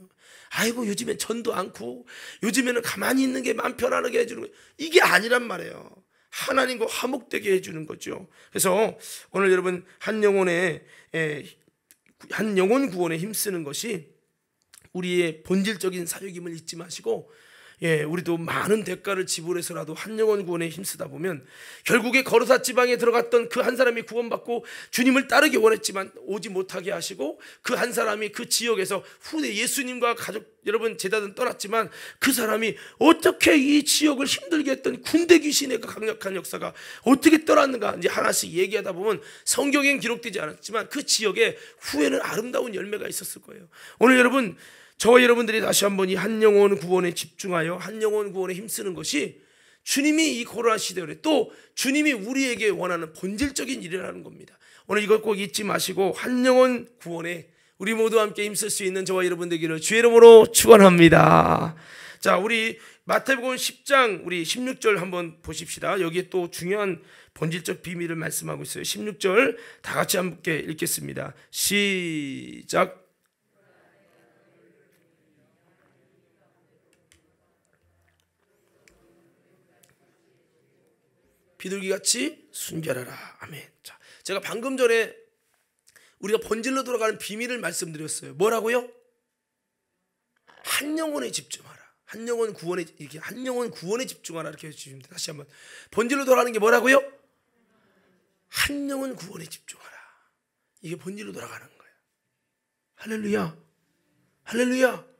아이고 요즘엔 전도 않고 요즘에는 가만히 있는 게 마음 편안하게 해주는 거 이게 아니란 말이에요. 하나님과 화목되게 해주는 거죠. 그래서 오늘 여러분 한 영혼의 한 영혼 구원에 힘쓰는 것이 우리의 본질적인 사역임을 잊지 마시고 예, 우리도 많은 대가를 지불해서라도 한 영혼 구원에 힘쓰다 보면 결국에 거르사 지방에 들어갔던 그 한 사람이 구원받고 주님을 따르기 원했지만 오지 못하게 하시고 그 한 사람이 그 지역에서 후에 예수님과 가족 여러분 제자들은 떠났지만 그 사람이 어떻게 이 지역을 힘들게 했던 군대 귀신의 그 강력한 역사가 어떻게 떠났는가 이제 하나씩 얘기하다 보면 성경엔 기록되지 않았지만 그 지역에 후에는 아름다운 열매가 있었을 거예요. 오늘 여러분 저와 여러분들이 다시 한번 이 한 영혼 구원에 집중하여 한 영혼 구원에 힘쓰는 것이 주님이 이 코로나 시대에 또 주님이 우리에게 원하는 본질적인 일이라는 겁니다. 오늘 이것꼭 잊지 마시고 한 영혼 구원에 우리 모두 함께 힘쓸 수 있는 저와 여러분들기를 주의 이름으로 축원합니다. 자, 우리 마태복음 10장 우리 16절 한번 보십시다. 여기에 또 중요한 본질적 비밀을 말씀하고 있어요. 16절 다 같이 함께 읽겠습니다. 시작 비둘기같이 순결하라. 아멘. 자, 제가 방금 전에 우리가 본질로 돌아가는 비밀을 말씀드렸어요. 뭐라고요? 한 영혼에 집중하라. 한 영혼 구원에 이렇게 한 영혼 구원에 집중하라 이렇게 해 주십니다. 다시 한번 본질로 돌아가는 게 뭐라고요? 한 영혼 구원에 집중하라. 이게 본질로 돌아가는 거예요. 할렐루야. 할렐루야.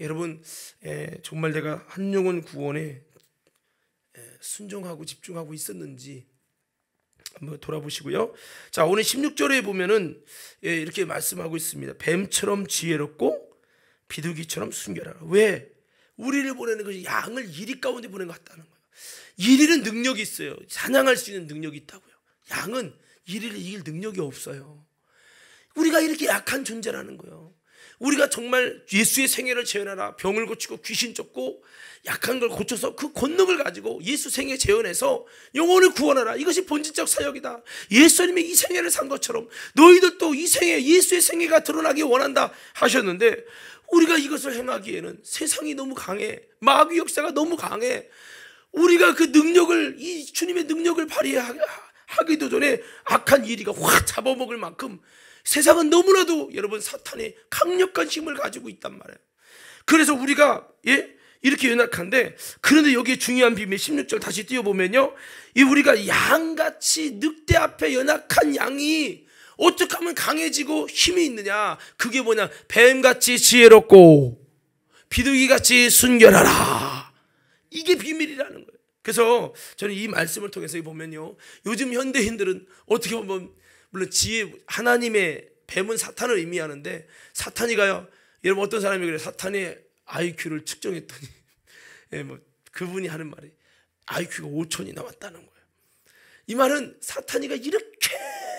여러분 에, 예, 정말 내가 한 영혼 구원에 순종하고 집중하고 있었는지 한번 돌아보시고요. 자, 오늘 16절에 보면은 예, 이렇게 말씀하고 있습니다. 뱀처럼 지혜롭고 비둘기처럼 순결하라. 왜? 우리를 보내는 것이 양을 이리 가운데 보낸 것 같다는 거예요. 이리는 능력이 있어요. 사냥할 수 있는 능력이 있다고요. 양은 이리를 이길 능력이 없어요. 우리가 이렇게 약한 존재라는 거예요. 우리가 정말 예수의 생애를 재현하라 병을 고치고 귀신 쫓고 약한 걸 고쳐서 그 권능을 가지고 예수 생애 재현해서 영혼을 구원하라 이것이 본질적 사역이다 예수님의 이 생애를 산 것처럼 너희들도 이 생애 예수의 생애가 드러나기 원한다 하셨는데 우리가 이것을 행하기에는 세상이 너무 강해 마귀 역사가 너무 강해 우리가 그 능력을 이 주님의 능력을 발휘하기도 전에 악한 이리가 확 잡아먹을 만큼 세상은 너무나도 여러분 사탄의 강력한 힘을 가지고 있단 말이에요. 그래서 우리가 예? 이렇게 연약한데 그런데 여기에 중요한 비밀 16절 다시 띄워보면요. 이 우리가 양같이 늑대 앞에 연약한 양이 어떻게 하면 강해지고 힘이 있느냐? 그게 뭐냐? 뱀같이 지혜롭고 비둘기같이 순결하라. 이게 비밀이라는 거예요. 그래서 저는 이 말씀을 통해서 보면요. 요즘 현대인들은 어떻게 보면 물론 지혜 하나님의 뱀은 사탄을 의미하는데 사탄이가요. 여러분 어떤 사람이 그래 사탄의 IQ를 측정했더니 예, 뭐 그분이 하는 말이 IQ가 5천이 남았다는 거예요. 이 말은 사탄이가 이렇게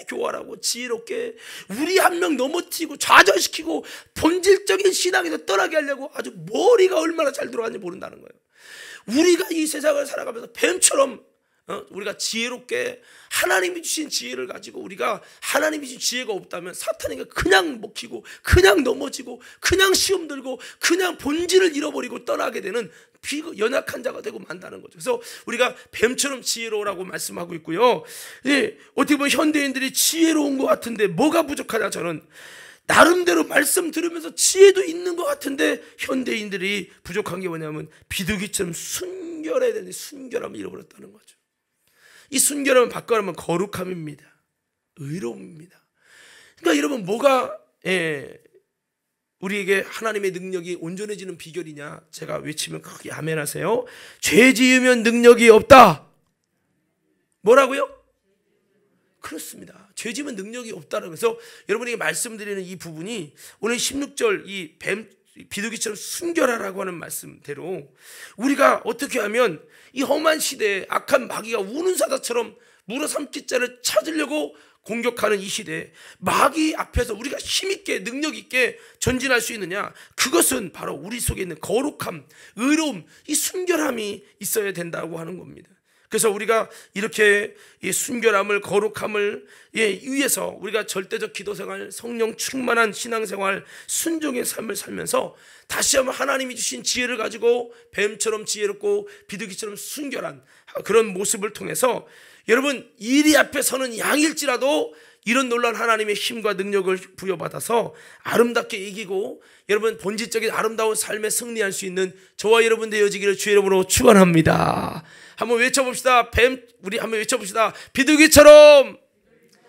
교활하고 지혜롭게 우리 한 명 넘어뜨리고 좌절시키고 본질적인 신앙에서 떠나게 하려고 아주 머리가 얼마나 잘 들어가는지 모른다는 거예요. 우리가 이 세상을 살아가면서 뱀처럼 어? 우리가 지혜롭게 하나님이 주신 지혜를 가지고 우리가 하나님이 주신 지혜가 없다면 사탄에게 그냥 먹히고 그냥 넘어지고 그냥 시험 들고 그냥 본질을 잃어버리고 떠나게 되는 비거 연약한 자가 되고 만다는 거죠. 그래서 우리가 뱀처럼 지혜로우라고 말씀하고 있고요. 예, 어떻게 보면 현대인들이 지혜로운 것 같은데 뭐가 부족하냐 저는 나름대로 말씀 들으면서 지혜도 있는 것 같은데 현대인들이 부족한 게 뭐냐면 비둘기처럼 순결해야 되는 순결함을 잃어버렸다는 거죠. 이 순결함은 바꿔라면 거룩함입니다. 의로움입니다. 그러니까 여러분 뭐가 예, 우리에게 하나님의 능력이 온전해지는 비결이냐? 제가 외치면 크게 아멘하세요. 죄 지으면 능력이 없다. 뭐라고요? 그렇습니다. 죄 지으면 능력이 없다라고 서 여러분에게 말씀드리는 이 부분이 오늘 16절 이뱀 비둘기처럼 순결하라고 하는 말씀대로 우리가 어떻게 하면 이 험한 시대에 악한 마귀가 우는 사자처럼 물어삼킬 자를 찾으려고 공격하는 이 시대에 마귀 앞에서 우리가 힘있게 능력있게 전진할 수 있느냐 그것은 바로 우리 속에 있는 거룩함 의로움 이 순결함이 있어야 된다고 하는 겁니다 그래서 우리가 이렇게 이 순결함을 거룩함을 예, 위해서 우리가 절대적 기도생활, 성령 충만한 신앙생활, 순종의 삶을 살면서 다시 한번 하나님이 주신 지혜를 가지고 뱀처럼 지혜롭고 비둘기처럼 순결한 그런 모습을 통해서 여러분 이리 앞에 서는 양일지라도 이런 놀란 하나님의 힘과 능력을 부여받아서 아름답게 이기고 여러분 본질적인 아름다운 삶에 승리할 수 있는 저와 여러분 되어지기를 주의 이름으로 축원합니다. 한번 외쳐봅시다. 뱀 우리 한번 외쳐봅시다. 비둘기처럼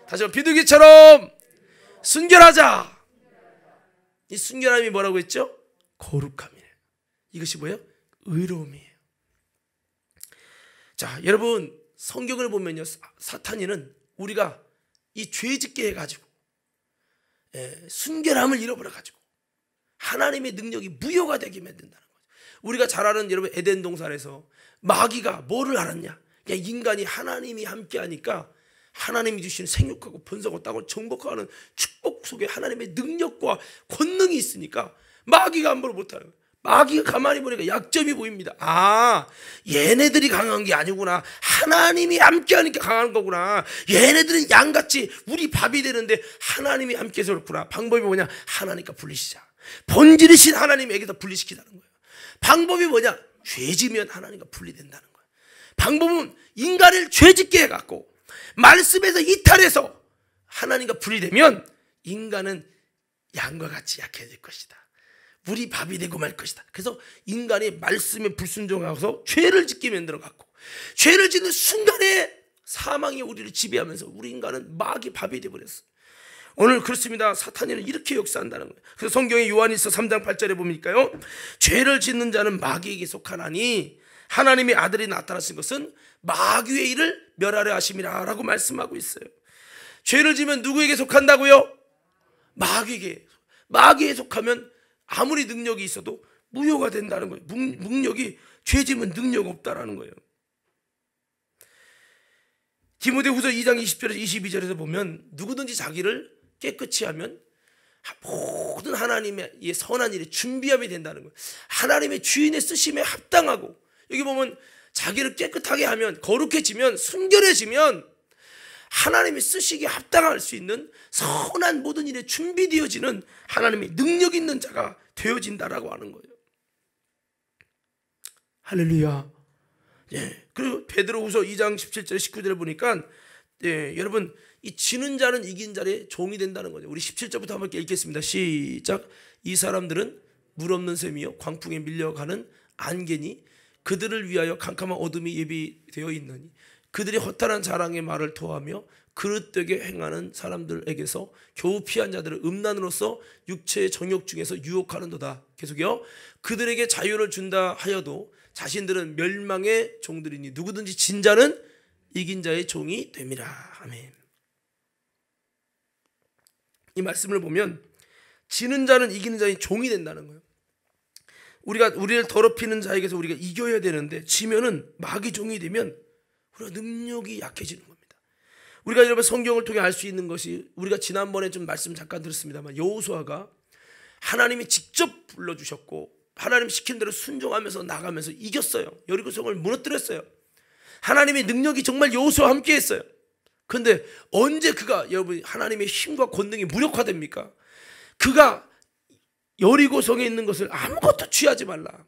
다시 한번 비둘기처럼 순결하자. 이 순결함이 뭐라고 했죠? 거룩함이에요. 이것이 뭐예요? 의로움이에요. 자, 여러분 성경을 보면요. 사탄이는 우리가 이 죄짓게 해가지고 예, 순결함을 잃어버려가지고 하나님의 능력이 무효가 되게 만든다는 거죠. 우리가 잘 아는 여러분 에덴 동산에서 마귀가 뭐를 알았냐? 그 인간이 하나님이 함께하니까 하나님이 주신 생육하고 번성하고 땅을 정복하는 축복 속에 하나님의 능력과 권능이 있으니까 마귀가 함부로 못하는 마귀가 가만히 보니까 약점이 보입니다. 아, 얘네들이 강한 게 아니구나. 하나님이 함께 하니까 강한 거구나. 얘네들은 양같이 우리 밥이 되는데 하나님이 함께 해서 그렇구나. 방법이 뭐냐? 하나님과 분리시자. 본질이신 하나님에게서 분리시키자는 거예요. 방법이 뭐냐? 죄 지면 하나님과 분리된다는 거예요. 방법은 인간을 죄 짓게 해갖고 말씀에서 이탈해서 하나님과 분리되면 인간은 양과 같이 약해질 것이다. 물이 밥이 되고 말 것이다. 그래서 인간이 말씀에 불순종하고서 죄를 짓게 만들어 갖고 죄를 짓는 순간에 사망이 우리를 지배하면서 우리 인간은 마귀 밥이 돼 버렸어. 오늘 그렇습니다. 사탄이는 이렇게 역사한다는 거예요. 그래서 성경의 요한일서 3장 8절에 보니까요. 죄를 짓는 자는 마귀에게 속하나니 하나님의 아들이 나타나신 것은 마귀의 일을 멸하려 하심이라라고 말씀하고 있어요. 죄를 지면 누구에게 속한다고요? 마귀에게. 마귀에 속하면 아무리 능력이 있어도 무효가 된다는 거예요. 능력이 죄짐은 능력 없다라는 거예요. 디모데후서 2장 20절에서 22절에서 보면 누구든지 자기를 깨끗이 하면 모든 하나님의 선한 일에 준비함이 된다는 거예요. 하나님의 주인의 쓰심에 합당하고 여기 보면 자기를 깨끗하게 하면 거룩해지면 순결해지면 하나님이 쓰시기에 합당할 수 있는 선한 모든 일에 준비되어지는 하나님의 능력 있는 자가 되어진다라고 하는 거예요. 할렐루야. 예. 그리고 베드로후서 2장 17절 19절을 보니까 예, 여러분 이 지는 자는 이긴 자의 종이 된다는 거죠. 우리 17절부터 한번 읽겠습니다. 시작. 이 사람들은 물 없는 셈이요 광풍에 밀려가는 안개니 그들을 위하여 캄캄한 어둠이 예비되어 있느니 그들이 허탈한 자랑의 말을 토하며 그릇되게 행하는 사람들에게서 겨우 피한 자들을 음란으로서 육체의 정욕 중에서 유혹하는도다. 계속이요. 그들에게 자유를 준다 하여도 자신들은 멸망의 종들이니 누구든지 진자는 이긴 자의 종이 됨이라. 아멘. 이 말씀을 보면 지는 자는 이기는 자의 종이 된다는 거예요. 우리가 우리를 더럽히는 자에게서 우리가 이겨야 되는데 지면은 마귀 종이 되면 우리가 능력이 약해지는 겁니다. 우리가 여러분 성경을 통해 알 수 있는 것이 우리가 지난번에 좀 말씀 잠깐 들었습니다만 여호수아가 하나님이 직접 불러 주셨고 하나님 시킨 대로 순종하면서 나가면서 이겼어요. 여리고성을 무너뜨렸어요. 하나님의 능력이 정말 여호수아와 함께 했어요. 근데 언제 그가 여러분 하나님의 힘과 권능이 무력화됩니까? 그가 여리고성에 있는 것을 아무것도 취하지 말라.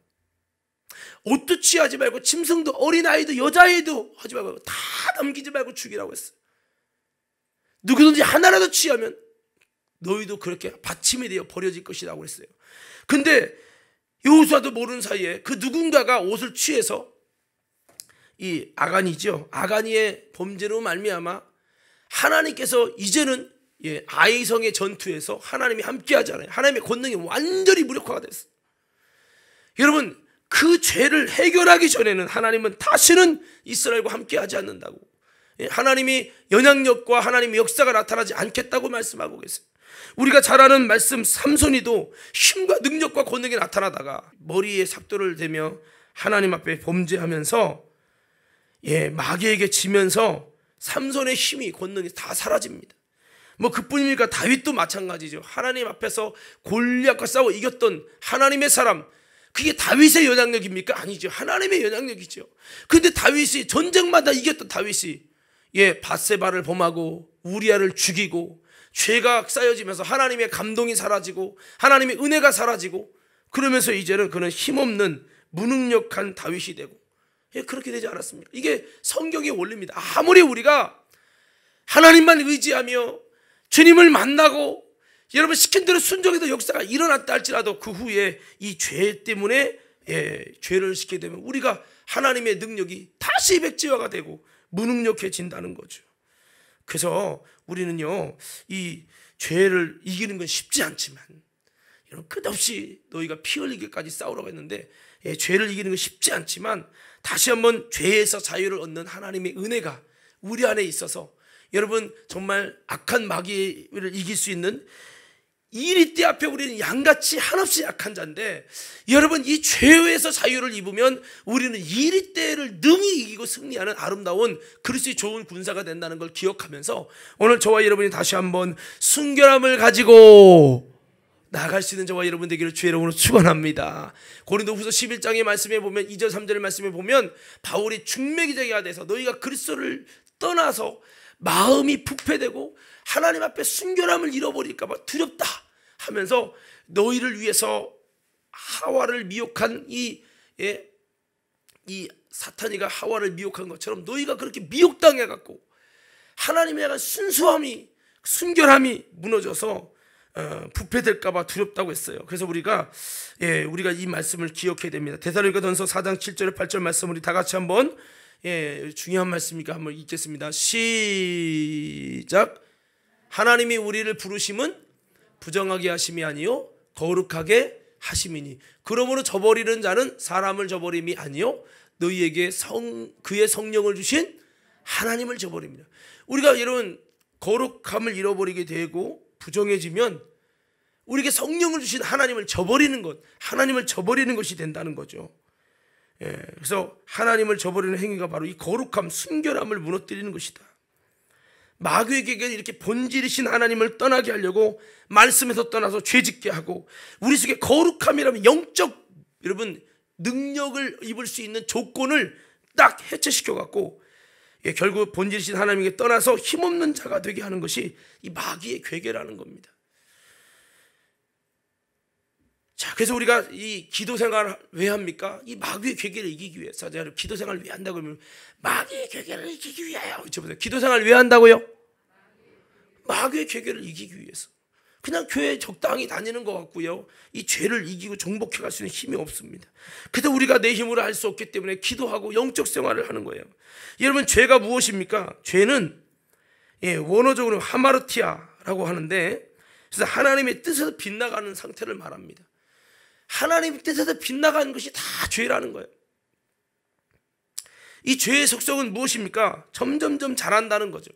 옷도 취하지 말고 짐승도 어린아이도 여자아이도 하지 말고 다넘기지 말고 죽이라고 했어요. 누구든지 하나라도 취하면 너희도 그렇게 받침이 되어 버려질 것이라고 했어요 근데 여호수아도 모르는 사이에 그 누군가가 옷을 취해서 이 아간이죠. 아간이의 범죄로 말미암아 하나님께서 이제는 예, 아이성의 전투에서 하나님이 함께하잖아요. 하나님의 권능이 완전히 무력화가 됐어. 요 여러분 그 죄를 해결하기 전에는 하나님은 다시는 이스라엘과 함께 하지 않는다고. 예, 하나님이 연향력과 하나님의 역사가 나타나지 않겠다고 말씀하고 계세요. 우리가 잘 아는 말씀 삼손이도 힘과 능력과 권능이 나타나다가 머리에 삽도를 대며 하나님 앞에 범죄하면서 예, 마귀에게 지면서 삼손의 힘이 권능이 다 사라집니다. 뭐 그뿐입니까? 다윗도 마찬가지죠. 하나님 앞에서 골리앗과 싸워 이겼던 하나님의 사람 그게 다윗의 영향력입니까? 아니죠. 하나님의 영향력이죠. 근데 다윗이 전쟁마다 이겼던 다윗이 예, 바세바를 범하고 우리아를 죽이고 죄가 쌓여지면서 하나님의 감동이 사라지고 하나님의 은혜가 사라지고 그러면서 이제는 그는 힘없는 무능력한 다윗이 되고 예, 그렇게 되지 않았습니까? 이게 성경의 원리입니다. 아무리 우리가 하나님만 의지하며 주님을 만나고 여러분 시킨 대로 순종해서 역사가 일어났다 할지라도 그 후에 이 죄 때문에 예, 죄를 시게 되면 우리가 하나님의 능력이 다시 백지화가 되고 무능력해진다는 거죠. 그래서 우리는요 이 죄를 이기는 건 쉽지 않지만 여러분 끝없이 너희가 피 흘리기까지 싸우라고 했는데 예, 죄를 이기는 건 쉽지 않지만 다시 한번 죄에서 자유를 얻는 하나님의 은혜가 우리 안에 있어서 여러분 정말 악한 마귀를 이길 수 있는 이리때 앞에 우리는 양같이 한없이 약한 자인데 여러분 이최후에서 자유를 입으면 우리는 이리때를 능히 이기고 승리하는 아름다운 그리스도의 좋은 군사가 된다는 걸 기억하면서 오늘 저와 여러분이 다시 한번 순결함을 가지고 나갈 수 있는 저와 여러분 되기를 주의 이름으로 축원합니다. 고린도후서 11장의 말씀에 보면 2절 3절의 말씀에 보면 바울이 중매기자가 돼서 너희가 그리스도를 떠나서 마음이 부패되고 하나님 앞에 순결함을 잃어버릴까 봐 두렵다. 하면서 너희를 위해서 하와를 미혹한 이, 예, 이 사탄이가 하와를 미혹한 것처럼 너희가 그렇게 미혹당해갖고 하나님의 약간 순수함이 순결함이 무너져서 어, 부패될까봐 두렵다고 했어요. 그래서 우리가 예, 우리가 이 말씀을 기억해야 됩니다. 대사로니가전서 4장 7절 8절 말씀 우리 다 같이 한번 예, 중요한 말씀이니까 한번 읽겠습니다. 시작. 하나님이 우리를 부르심은 부정하게 하심이 아니요 거룩하게 하심이니 그러므로 저버리는 자는 사람을 저버림이 아니요 너희에게 성 그의 성령을 주신 하나님을 저버립니다. 우리가 여러분 거룩함을 잃어버리게 되고 부정해지면 우리에게 성령을 주신 하나님을 저버리는 것, 하나님을 저버리는 것이 된다는 거죠. 예, 그래서 하나님을 저버리는 행위가 바로 이 거룩함, 순결함을 무너뜨리는 것이다. 마귀에게 이렇게 본질이신 하나님을 떠나게 하려고 말씀에서 떠나서 죄짓게 하고 우리 속에 거룩함이라면 영적 여러분 능력을 입을 수 있는 조건을 딱 해체시켜 갖고 예, 결국 본질이신 하나님에게 떠나서 힘없는 자가 되게 하는 것이 이 마귀의 괴계라는 겁니다. 자, 그래서 우리가 이 기도 생활 을왜 합니까? 이 마귀의 괴계를 이기기 위해서. 제가 기도 생활 을왜 한다고 하면 마귀의 괴계를 이기기 위하여. 여쭤 기도 생활 을왜 한다고요? 마귀의 괴계를 이기기 위해서 그냥 교회 에 적당히 다니는 것 같고요. 이 죄를 이기고 정복해 갈 수 있는 힘이 없습니다. 그때 우리가 내 힘으로 할 수 없기 때문에 기도하고 영적 생활을 하는 거예요. 여러분 죄가 무엇입니까? 죄는 예, 원어적으로 하마르티아라고 하는데 그래서 하나님의 뜻에서 빗나가는 상태를 말합니다. 하나님의 뜻에서 빗나가는 것이 다 죄라는 거예요. 이 죄의 속성은 무엇입니까? 점점점 자란다는 거죠.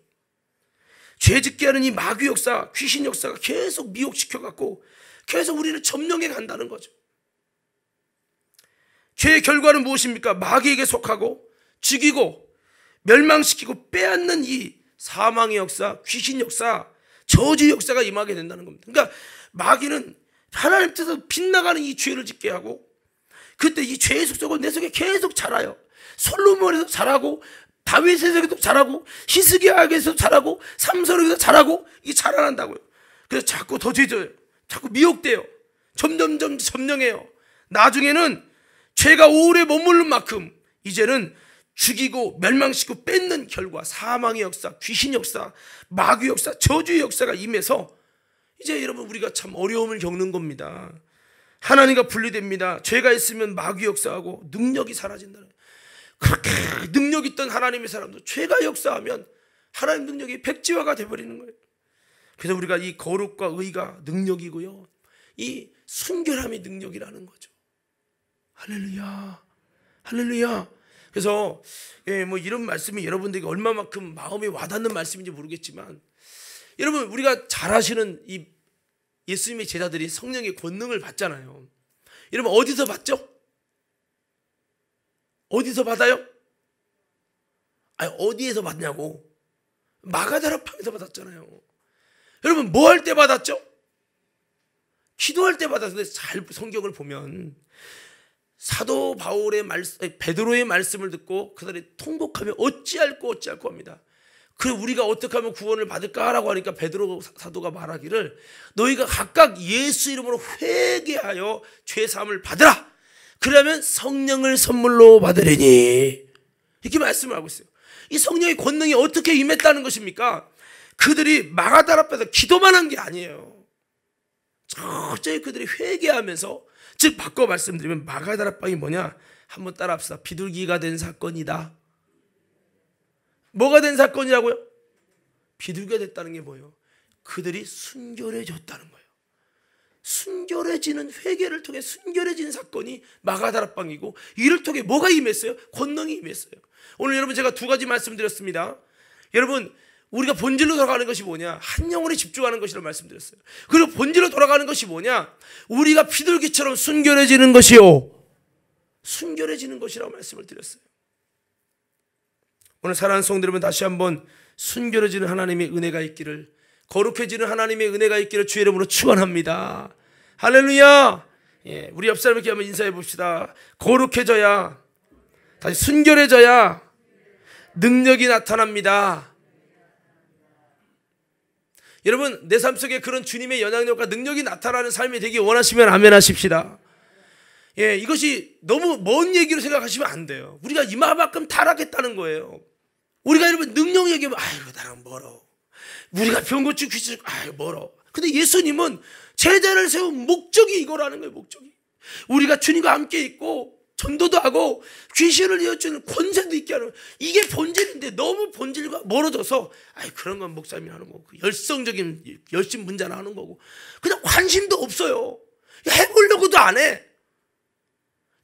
죄 짓게 하는 이 마귀 역사, 귀신 역사가 계속 미혹시켜 갖고 계속 우리는 점령해 간다는 거죠. 죄의 결과는 무엇입니까? 마귀에게 속하고 죽이고 멸망시키고 빼앗는 이 사망의 역사, 귀신 역사, 저주 역사가 임하게 된다는 겁니다. 그러니까 마귀는 하나님 뜻에서 빗나가는 이 죄를 짓게 하고 그때 이 죄의 속속은 내 속에 계속 자라요. 솔로몬에서 자라고 다윗에서도 잘하고 히스기야에서 잘하고 삼손에서 잘하고 이게 잘안한다고요. 그래서 자꾸 더 죄져요. 자꾸 미혹돼요. 점점점 점령해요. 나중에는 죄가 오래 머무른 만큼 이제는 죽이고 멸망시키고 뺏는 결과 사망의 역사, 귀신 역사, 마귀 역사, 저주의 역사가 임해서 이제 여러분 우리가 참 어려움을 겪는 겁니다. 하나님과 분리됩니다. 죄가 있으면 마귀 역사하고 능력이 사라진다. 그렇게 능력 있던 하나님의 사람도 죄가 역사하면 하나님 능력이 백지화가 돼버리는 거예요. 그래서 우리가 이 거룩과 의가 능력이고요. 이 순결함이 능력이라는 거죠. 할렐루야. 할렐루야. 그래서 예, 뭐 이런 말씀이 여러분들에게 얼마만큼 마음이 와닿는 말씀인지 모르겠지만 여러분 우리가 잘 아시는 이 예수님의 제자들이 성령의 권능을 받잖아요. 여러분 어디서 받죠? 어디서 받아요? 아니 어디에서 받냐고 마가다라팜에서 받았잖아요. 여러분 뭐 할 때 받았죠? 기도할 때 받았는데 잘 성경을 보면 사도 바울의 말씀, 베드로의 말씀을 듣고 그들이 통곡하며 어찌할꼬 어찌할꼬 합니다. 그 우리가 어떻게 하면 구원을 받을까라고 하니까 베드로 사도가 말하기를 너희가 각각 예수 이름으로 회개하여 죄 사함을 받으라. 그러면 성령을 선물로 받으리니 이렇게 말씀을 하고 있어요. 이 성령의 권능이 어떻게 임했다는 것입니까? 그들이 마가달 앞에서 기도만 한 게 아니에요. 철저히 그들이 회개하면서 즉 바꿔 말씀드리면 마가달 앞방이 뭐냐? 한번 따라 합시다. 비둘기가 된 사건이다. 뭐가 된 사건이라고요? 비둘기가 됐다는 게 뭐예요? 그들이 순결해졌다는 거예요. 순결해지는 회개를 통해 순결해지는 사건이 마가다락방이고 이를 통해 뭐가 임했어요? 권능이 임했어요. 오늘 여러분 제가 두 가지 말씀드렸습니다. 여러분 우리가 본질로 돌아가는 것이 뭐냐? 한 영혼에 집중하는 것이라고 말씀드렸어요. 그리고 본질로 돌아가는 것이 뭐냐? 우리가 피둘기처럼 순결해지는 것이요. 순결해지는 것이라고 말씀을 드렸어요. 오늘 사랑하는 성도 여러분 다시 한번 순결해지는 하나님의 은혜가 있기를 거룩해지는 하나님의 은혜가 있기를 주의 이름으로 축원합니다. 할렐루야. 예, 우리 옆 사람에게 한번 인사해 봅시다. 거룩해져야 다시 순결해져야 능력이 나타납니다. 여러분 내 삶 속에 그런 주님의 영향력과 능력이 나타나는 삶이 되기 원하시면 아멘하십시다. 예, 이것이 너무 먼 얘기로 생각하시면 안 돼요. 우리가 이마만큼 타락했다는 거예요. 우리가 여러분 능력 얘기하면 뭐, 아이고 나랑 멀어. 우리가 병고치 귀신을, 아 멀어. 근데 예수님은 제자를 세운 목적이 이거라는 거예요. 목적이. 우리가 주님과 함께 있고 전도도 하고 귀신을 이어주는 권세도 있게 하는 이게 본질인데 너무 본질과 멀어져서 아이 그런 건 목사님이 하는 거고 그 열성적인 열심 문자나 하는 거고 그냥 관심도 없어요 해보려고도 안해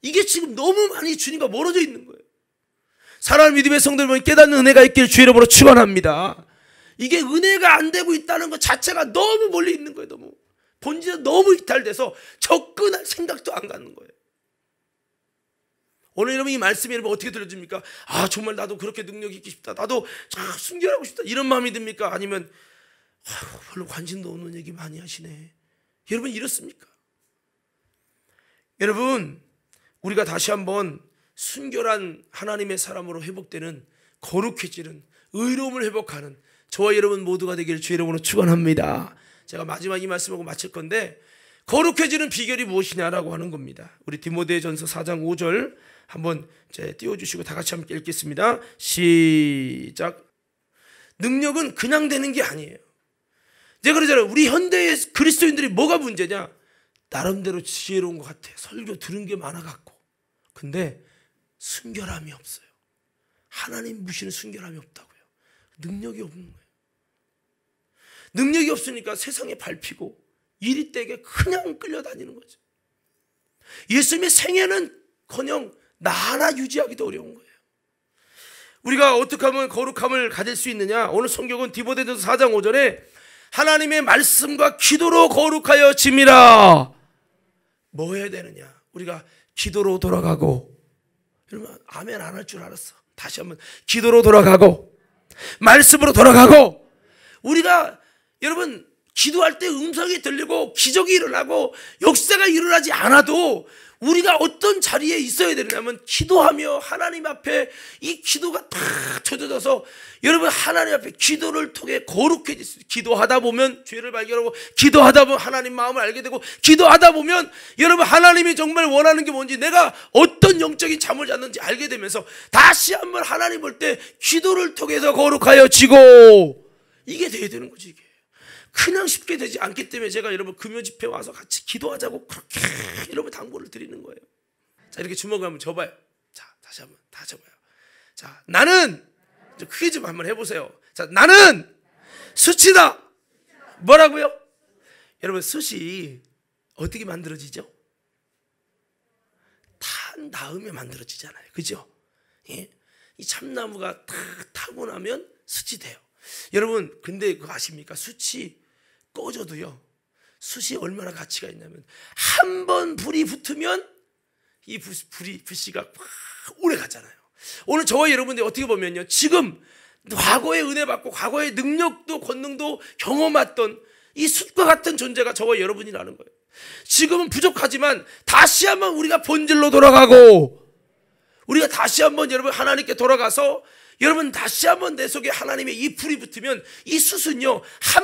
이게 지금 너무 많이 주님과 멀어져 있는 거예요 사람 믿음의 성도들은 깨닫는 은혜가 있길 주의 이름으로 축원합니다 이게 은혜가 안 되고 있다는 것 자체가 너무 멀리 있는 거예요. 너무 본질은 너무 이탈돼서 접근할 생각도 안 가는 거예요. 오늘 여러분 이 말씀이 여러분 어떻게 들려집니까? 아 정말 나도 그렇게 능력 있기 싶다. 나도 참 순결하고 싶다. 이런 마음이 듭니까? 아니면 아 별로 관심도 없는 얘기 많이 하시네. 여러분 이렇습니까? 여러분 우리가 다시 한번 순결한 하나님의 사람으로 회복되는 거룩해지는 의로움을 회복하는 저와 여러분 모두가 되기를 주의 이름으로 축원합니다. 제가 마지막 이 말씀하고 마칠 건데 거룩해지는 비결이 무엇이냐라고 하는 겁니다. 우리 디모데전서 4장 5절 한번 제 띄워 주시고 다 같이 함께 읽겠습니다. 시작. 능력은 그냥 되는 게 아니에요. 제가 그러잖아요. 우리 현대의 그리스도인들이 뭐가 문제냐? 나름대로 지혜로운 것 같아. 설교 들은 게 많아 갖고. 근데 순결함이 없어요. 하나님 무시는 순결함이 없다고요. 능력이 없는 거예요. 능력이 없으니까 세상에 밟히고 이리 떼게 그냥 끌려다니는 거죠. 예수님의 생애는 커녕 나 하나 유지하기도 어려운 거예요. 우리가 어떻게 하면 거룩함을 가질 수 있느냐? 오늘 성경은 디보데전서 4장 5절에 하나님의 말씀과 기도로 거룩하여 짐이라. 뭐 해야 되느냐? 우리가 기도로 돌아가고 여러분 아멘 안 할 줄 알았어. 다시 한번 기도로 돌아가고 말씀으로 돌아가고 우리가 여러분 기도할 때 음성이 들리고 기적이 일어나고 역사가 일어나지 않아도 우리가 어떤 자리에 있어야 되냐면 기도하며 하나님 앞에 이 기도가 다 쳐져져서 여러분 하나님 앞에 기도를 통해 거룩해질 수 기도하다 보면 죄를 발견하고 기도하다 보면 하나님 마음을 알게 되고 기도하다 보면 여러분 하나님이 정말 원하는 게 뭔지 내가 어떤 영적인 잠을 잤는지 알게 되면서 다시 한번 하나님 볼때 기도를 통해서 거룩하여 지고 이게 돼야 되는 거지 이게 그냥 쉽게 되지 않기 때문에 제가 여러분 금요 집회 와서 같이 기도하자고 그렇게 여러분 당부를 드리는 거예요. 자 이렇게 주먹을 한번 접어요. 자 다시 한번 다 접어요. 자 나는 크게 좀 한번 해보세요. 자 나는 수치다. 뭐라고요? 여러분 수이 어떻게 만들어지죠? 탄 다음에 만들어지잖아요. 그죠? 예? 이 참나무가 탁 타고 나면 수치 돼요. 여러분 근데 그거 아십니까? 수치 꺼져도요. 숯이 얼마나 가치가 있냐면 한 번 불이 붙으면 이 불, 불이 불씨가 오래 가잖아요. 오늘 저와 여러분들 어떻게 보면요. 지금 과거의 은혜 받고 과거의 능력도 권능도 경험했던 이 숯과 같은 존재가 저와 여러분이라는 거예요. 지금은 부족하지만 다시 한번 우리가 본질로 돌아가고 우리가 다시 한번 여러분 하나님께 돌아가서 여러분 다시 한번 내 속에 하나님의 이불이 붙으면 이 숯은요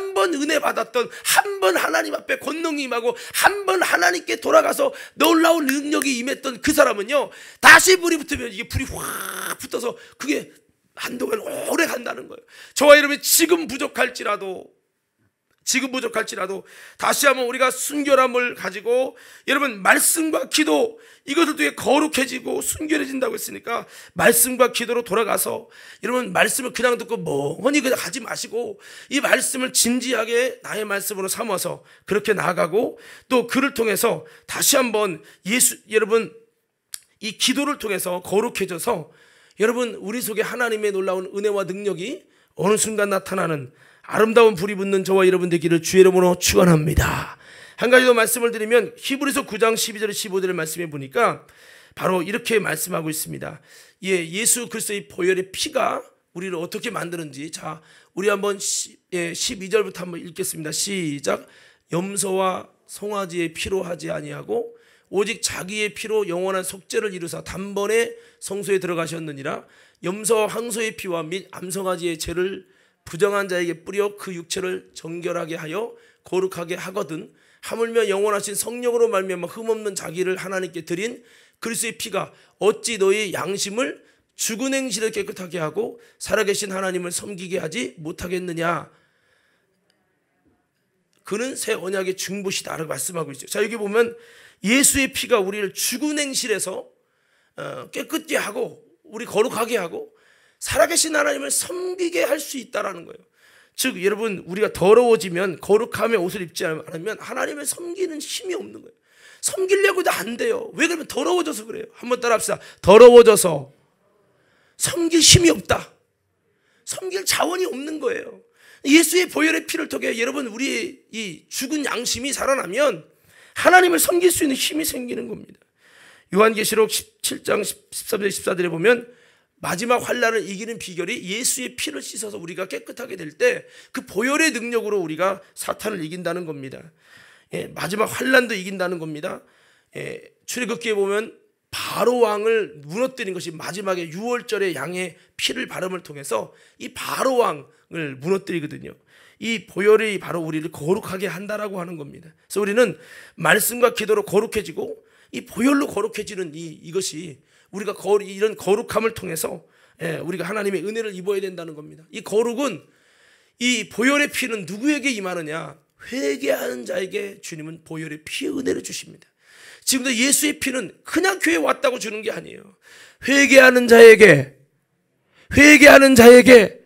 한 번 은혜 받았던 한 번 하나님 앞에 권능이 임하고 한 번 하나님께 돌아가서 놀라운 능력이 임했던 그 사람은요 다시 불이 붙으면 이게 불이 확 붙어서 그게 한동안 오래 간다는 거예요. 저와 여러분이 지금 부족할지라도 지금 부족할지라도 다시 한번 우리가 순결함을 가지고 여러분 말씀과 기도 이것을 통해 거룩해지고 순결해진다고 했으니까 말씀과 기도로 돌아가서 여러분 말씀을 그냥 듣고 멍하니 그냥 하지 마시고 이 말씀을 진지하게 나의 말씀으로 삼아서 그렇게 나아가고 또 그를 통해서 다시 한번 예수 여러분 이 기도를 통해서 거룩해져서 여러분 우리 속에 하나님의 놀라운 은혜와 능력이 어느 순간 나타나는 아름다운 불이 붙는 저와 여러분 들기를 주의 이름으로 축원합니다. 한 가지 더 말씀을 드리면 히브리서 9장 12절 15절의 말씀에 보니까 바로 이렇게 말씀하고 있습니다. 예, 예수 그리스도의 보혈의 피가 우리를 어떻게 만드는지 자, 우리 한번 시, 예, 12절부터 한번 읽겠습니다. 시작. 염소와 송아지의 피로 하지 아니하고 오직 자기의 피로 영원한 속죄를 이루사 단번에 성소에 들어가셨느니라 염소와 황소의 피와 및 암송아지의 죄를 부정한 자에게 뿌려 그 육체를 정결하게 하여 거룩하게 하거든 하물며 영원하신 성령으로 말미암아 흠없는 자기를 하나님께 드린 그리스도의 피가 어찌 너희 양심을 죽은 행실을 깨끗하게 하고 살아계신 하나님을 섬기게 하지 못하겠느냐 그는 새 언약의 중보시다라고 말씀하고 있어요. 자 여기 보면 예수의 피가 우리를 죽은 행실에서 어, 깨끗게 하고 우리 거룩하게 하고 살아계신 하나님을 섬기게 할 수 있다라는 거예요. 즉 여러분 우리가 더러워지면 거룩함의 옷을 입지 않으면 하나님을 섬기는 힘이 없는 거예요. 섬기려고 도안 돼요. 왜 그러면 더러워져서 그래요. 한번 따라합시다. 더러워져서 섬길 힘이 없다. 섬길 자원이 없는 거예요. 예수의 보혈의 피를 통해 여러분 우리이 죽은 양심이 살아나면 하나님을 섬길 수 있는 힘이 생기는 겁니다. 요한계시록 17장 13절 14절에 보면 마지막 환란을 이기는 비결이 예수의 피를 씻어서 우리가 깨끗하게 될 때 그 보혈의 능력으로 우리가 사탄을 이긴다는 겁니다. 예, 마지막 환란도 이긴다는 겁니다. 예, 출애굽기에 보면 바로 왕을 무너뜨린 것이 마지막에 6월절의 양의 피를 바름을 통해서 이 바로 왕을 무너뜨리거든요. 이 보혈이 바로 우리를 거룩하게 한다라고 하는 겁니다. 그래서 우리는 말씀과 기도로 거룩해지고 이 보혈로 거룩해지는 이 이것이 우리가 이런 거룩함을 통해서 예, 우리가 하나님의 은혜를 입어야 된다는 겁니다. 이 거룩은 이 보혈의 피는 누구에게 임하느냐? 회개하는 자에게 주님은 보혈의 피의 은혜를 주십니다. 지금도 예수의 피는 그냥 교회 왔다고 주는 게 아니에요. 회개하는 자에게 회개하는 자에게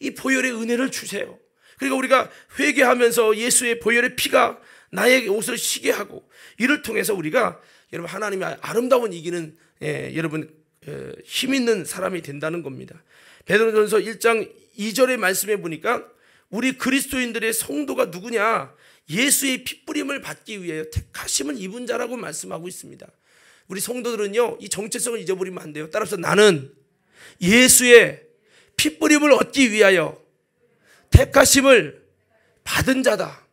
이 보혈의 은혜를 주세요. 그러니까 우리가 회개하면서 예수의 보혈의 피가 나의 옷을 시게 하고 이를 통해서 우리가 여러분 하나님의 아름다운 이기는 예, 여러분 예, 힘 있는 사람이 된다는 겁니다. 베드로전서 1장 2절의 말씀에 보니까 우리 그리스도인들의 성도가 누구냐? 예수의 핏부림을 받기 위해 택하심을 입은 자라고 말씀하고 있습니다. 우리 성도들은요. 이 정체성을 잊어버리면 안 돼요. 따라서 나는 예수의 핏부림을 얻기 위하여 택하심을 받은 자다.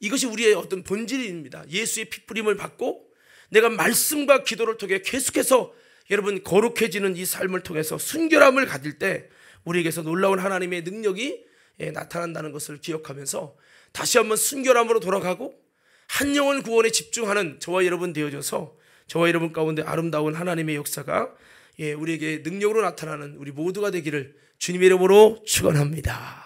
이것이 우리의 어떤 본질입니다. 예수의 핏부림을 받고 내가 말씀과 기도를 통해 계속해서 여러분 거룩해지는 이 삶을 통해서 순결함을 가질 때 우리에게서 놀라운 하나님의 능력이 예, 나타난다는 것을 기억하면서 다시 한번 순결함으로 돌아가고 한 영혼 구원에 집중하는 저와 여러분 되어져서 저와 여러분 가운데 아름다운 하나님의 역사가 예, 우리에게 능력으로 나타나는 우리 모두가 되기를 주님의 이름으로 축원합니다.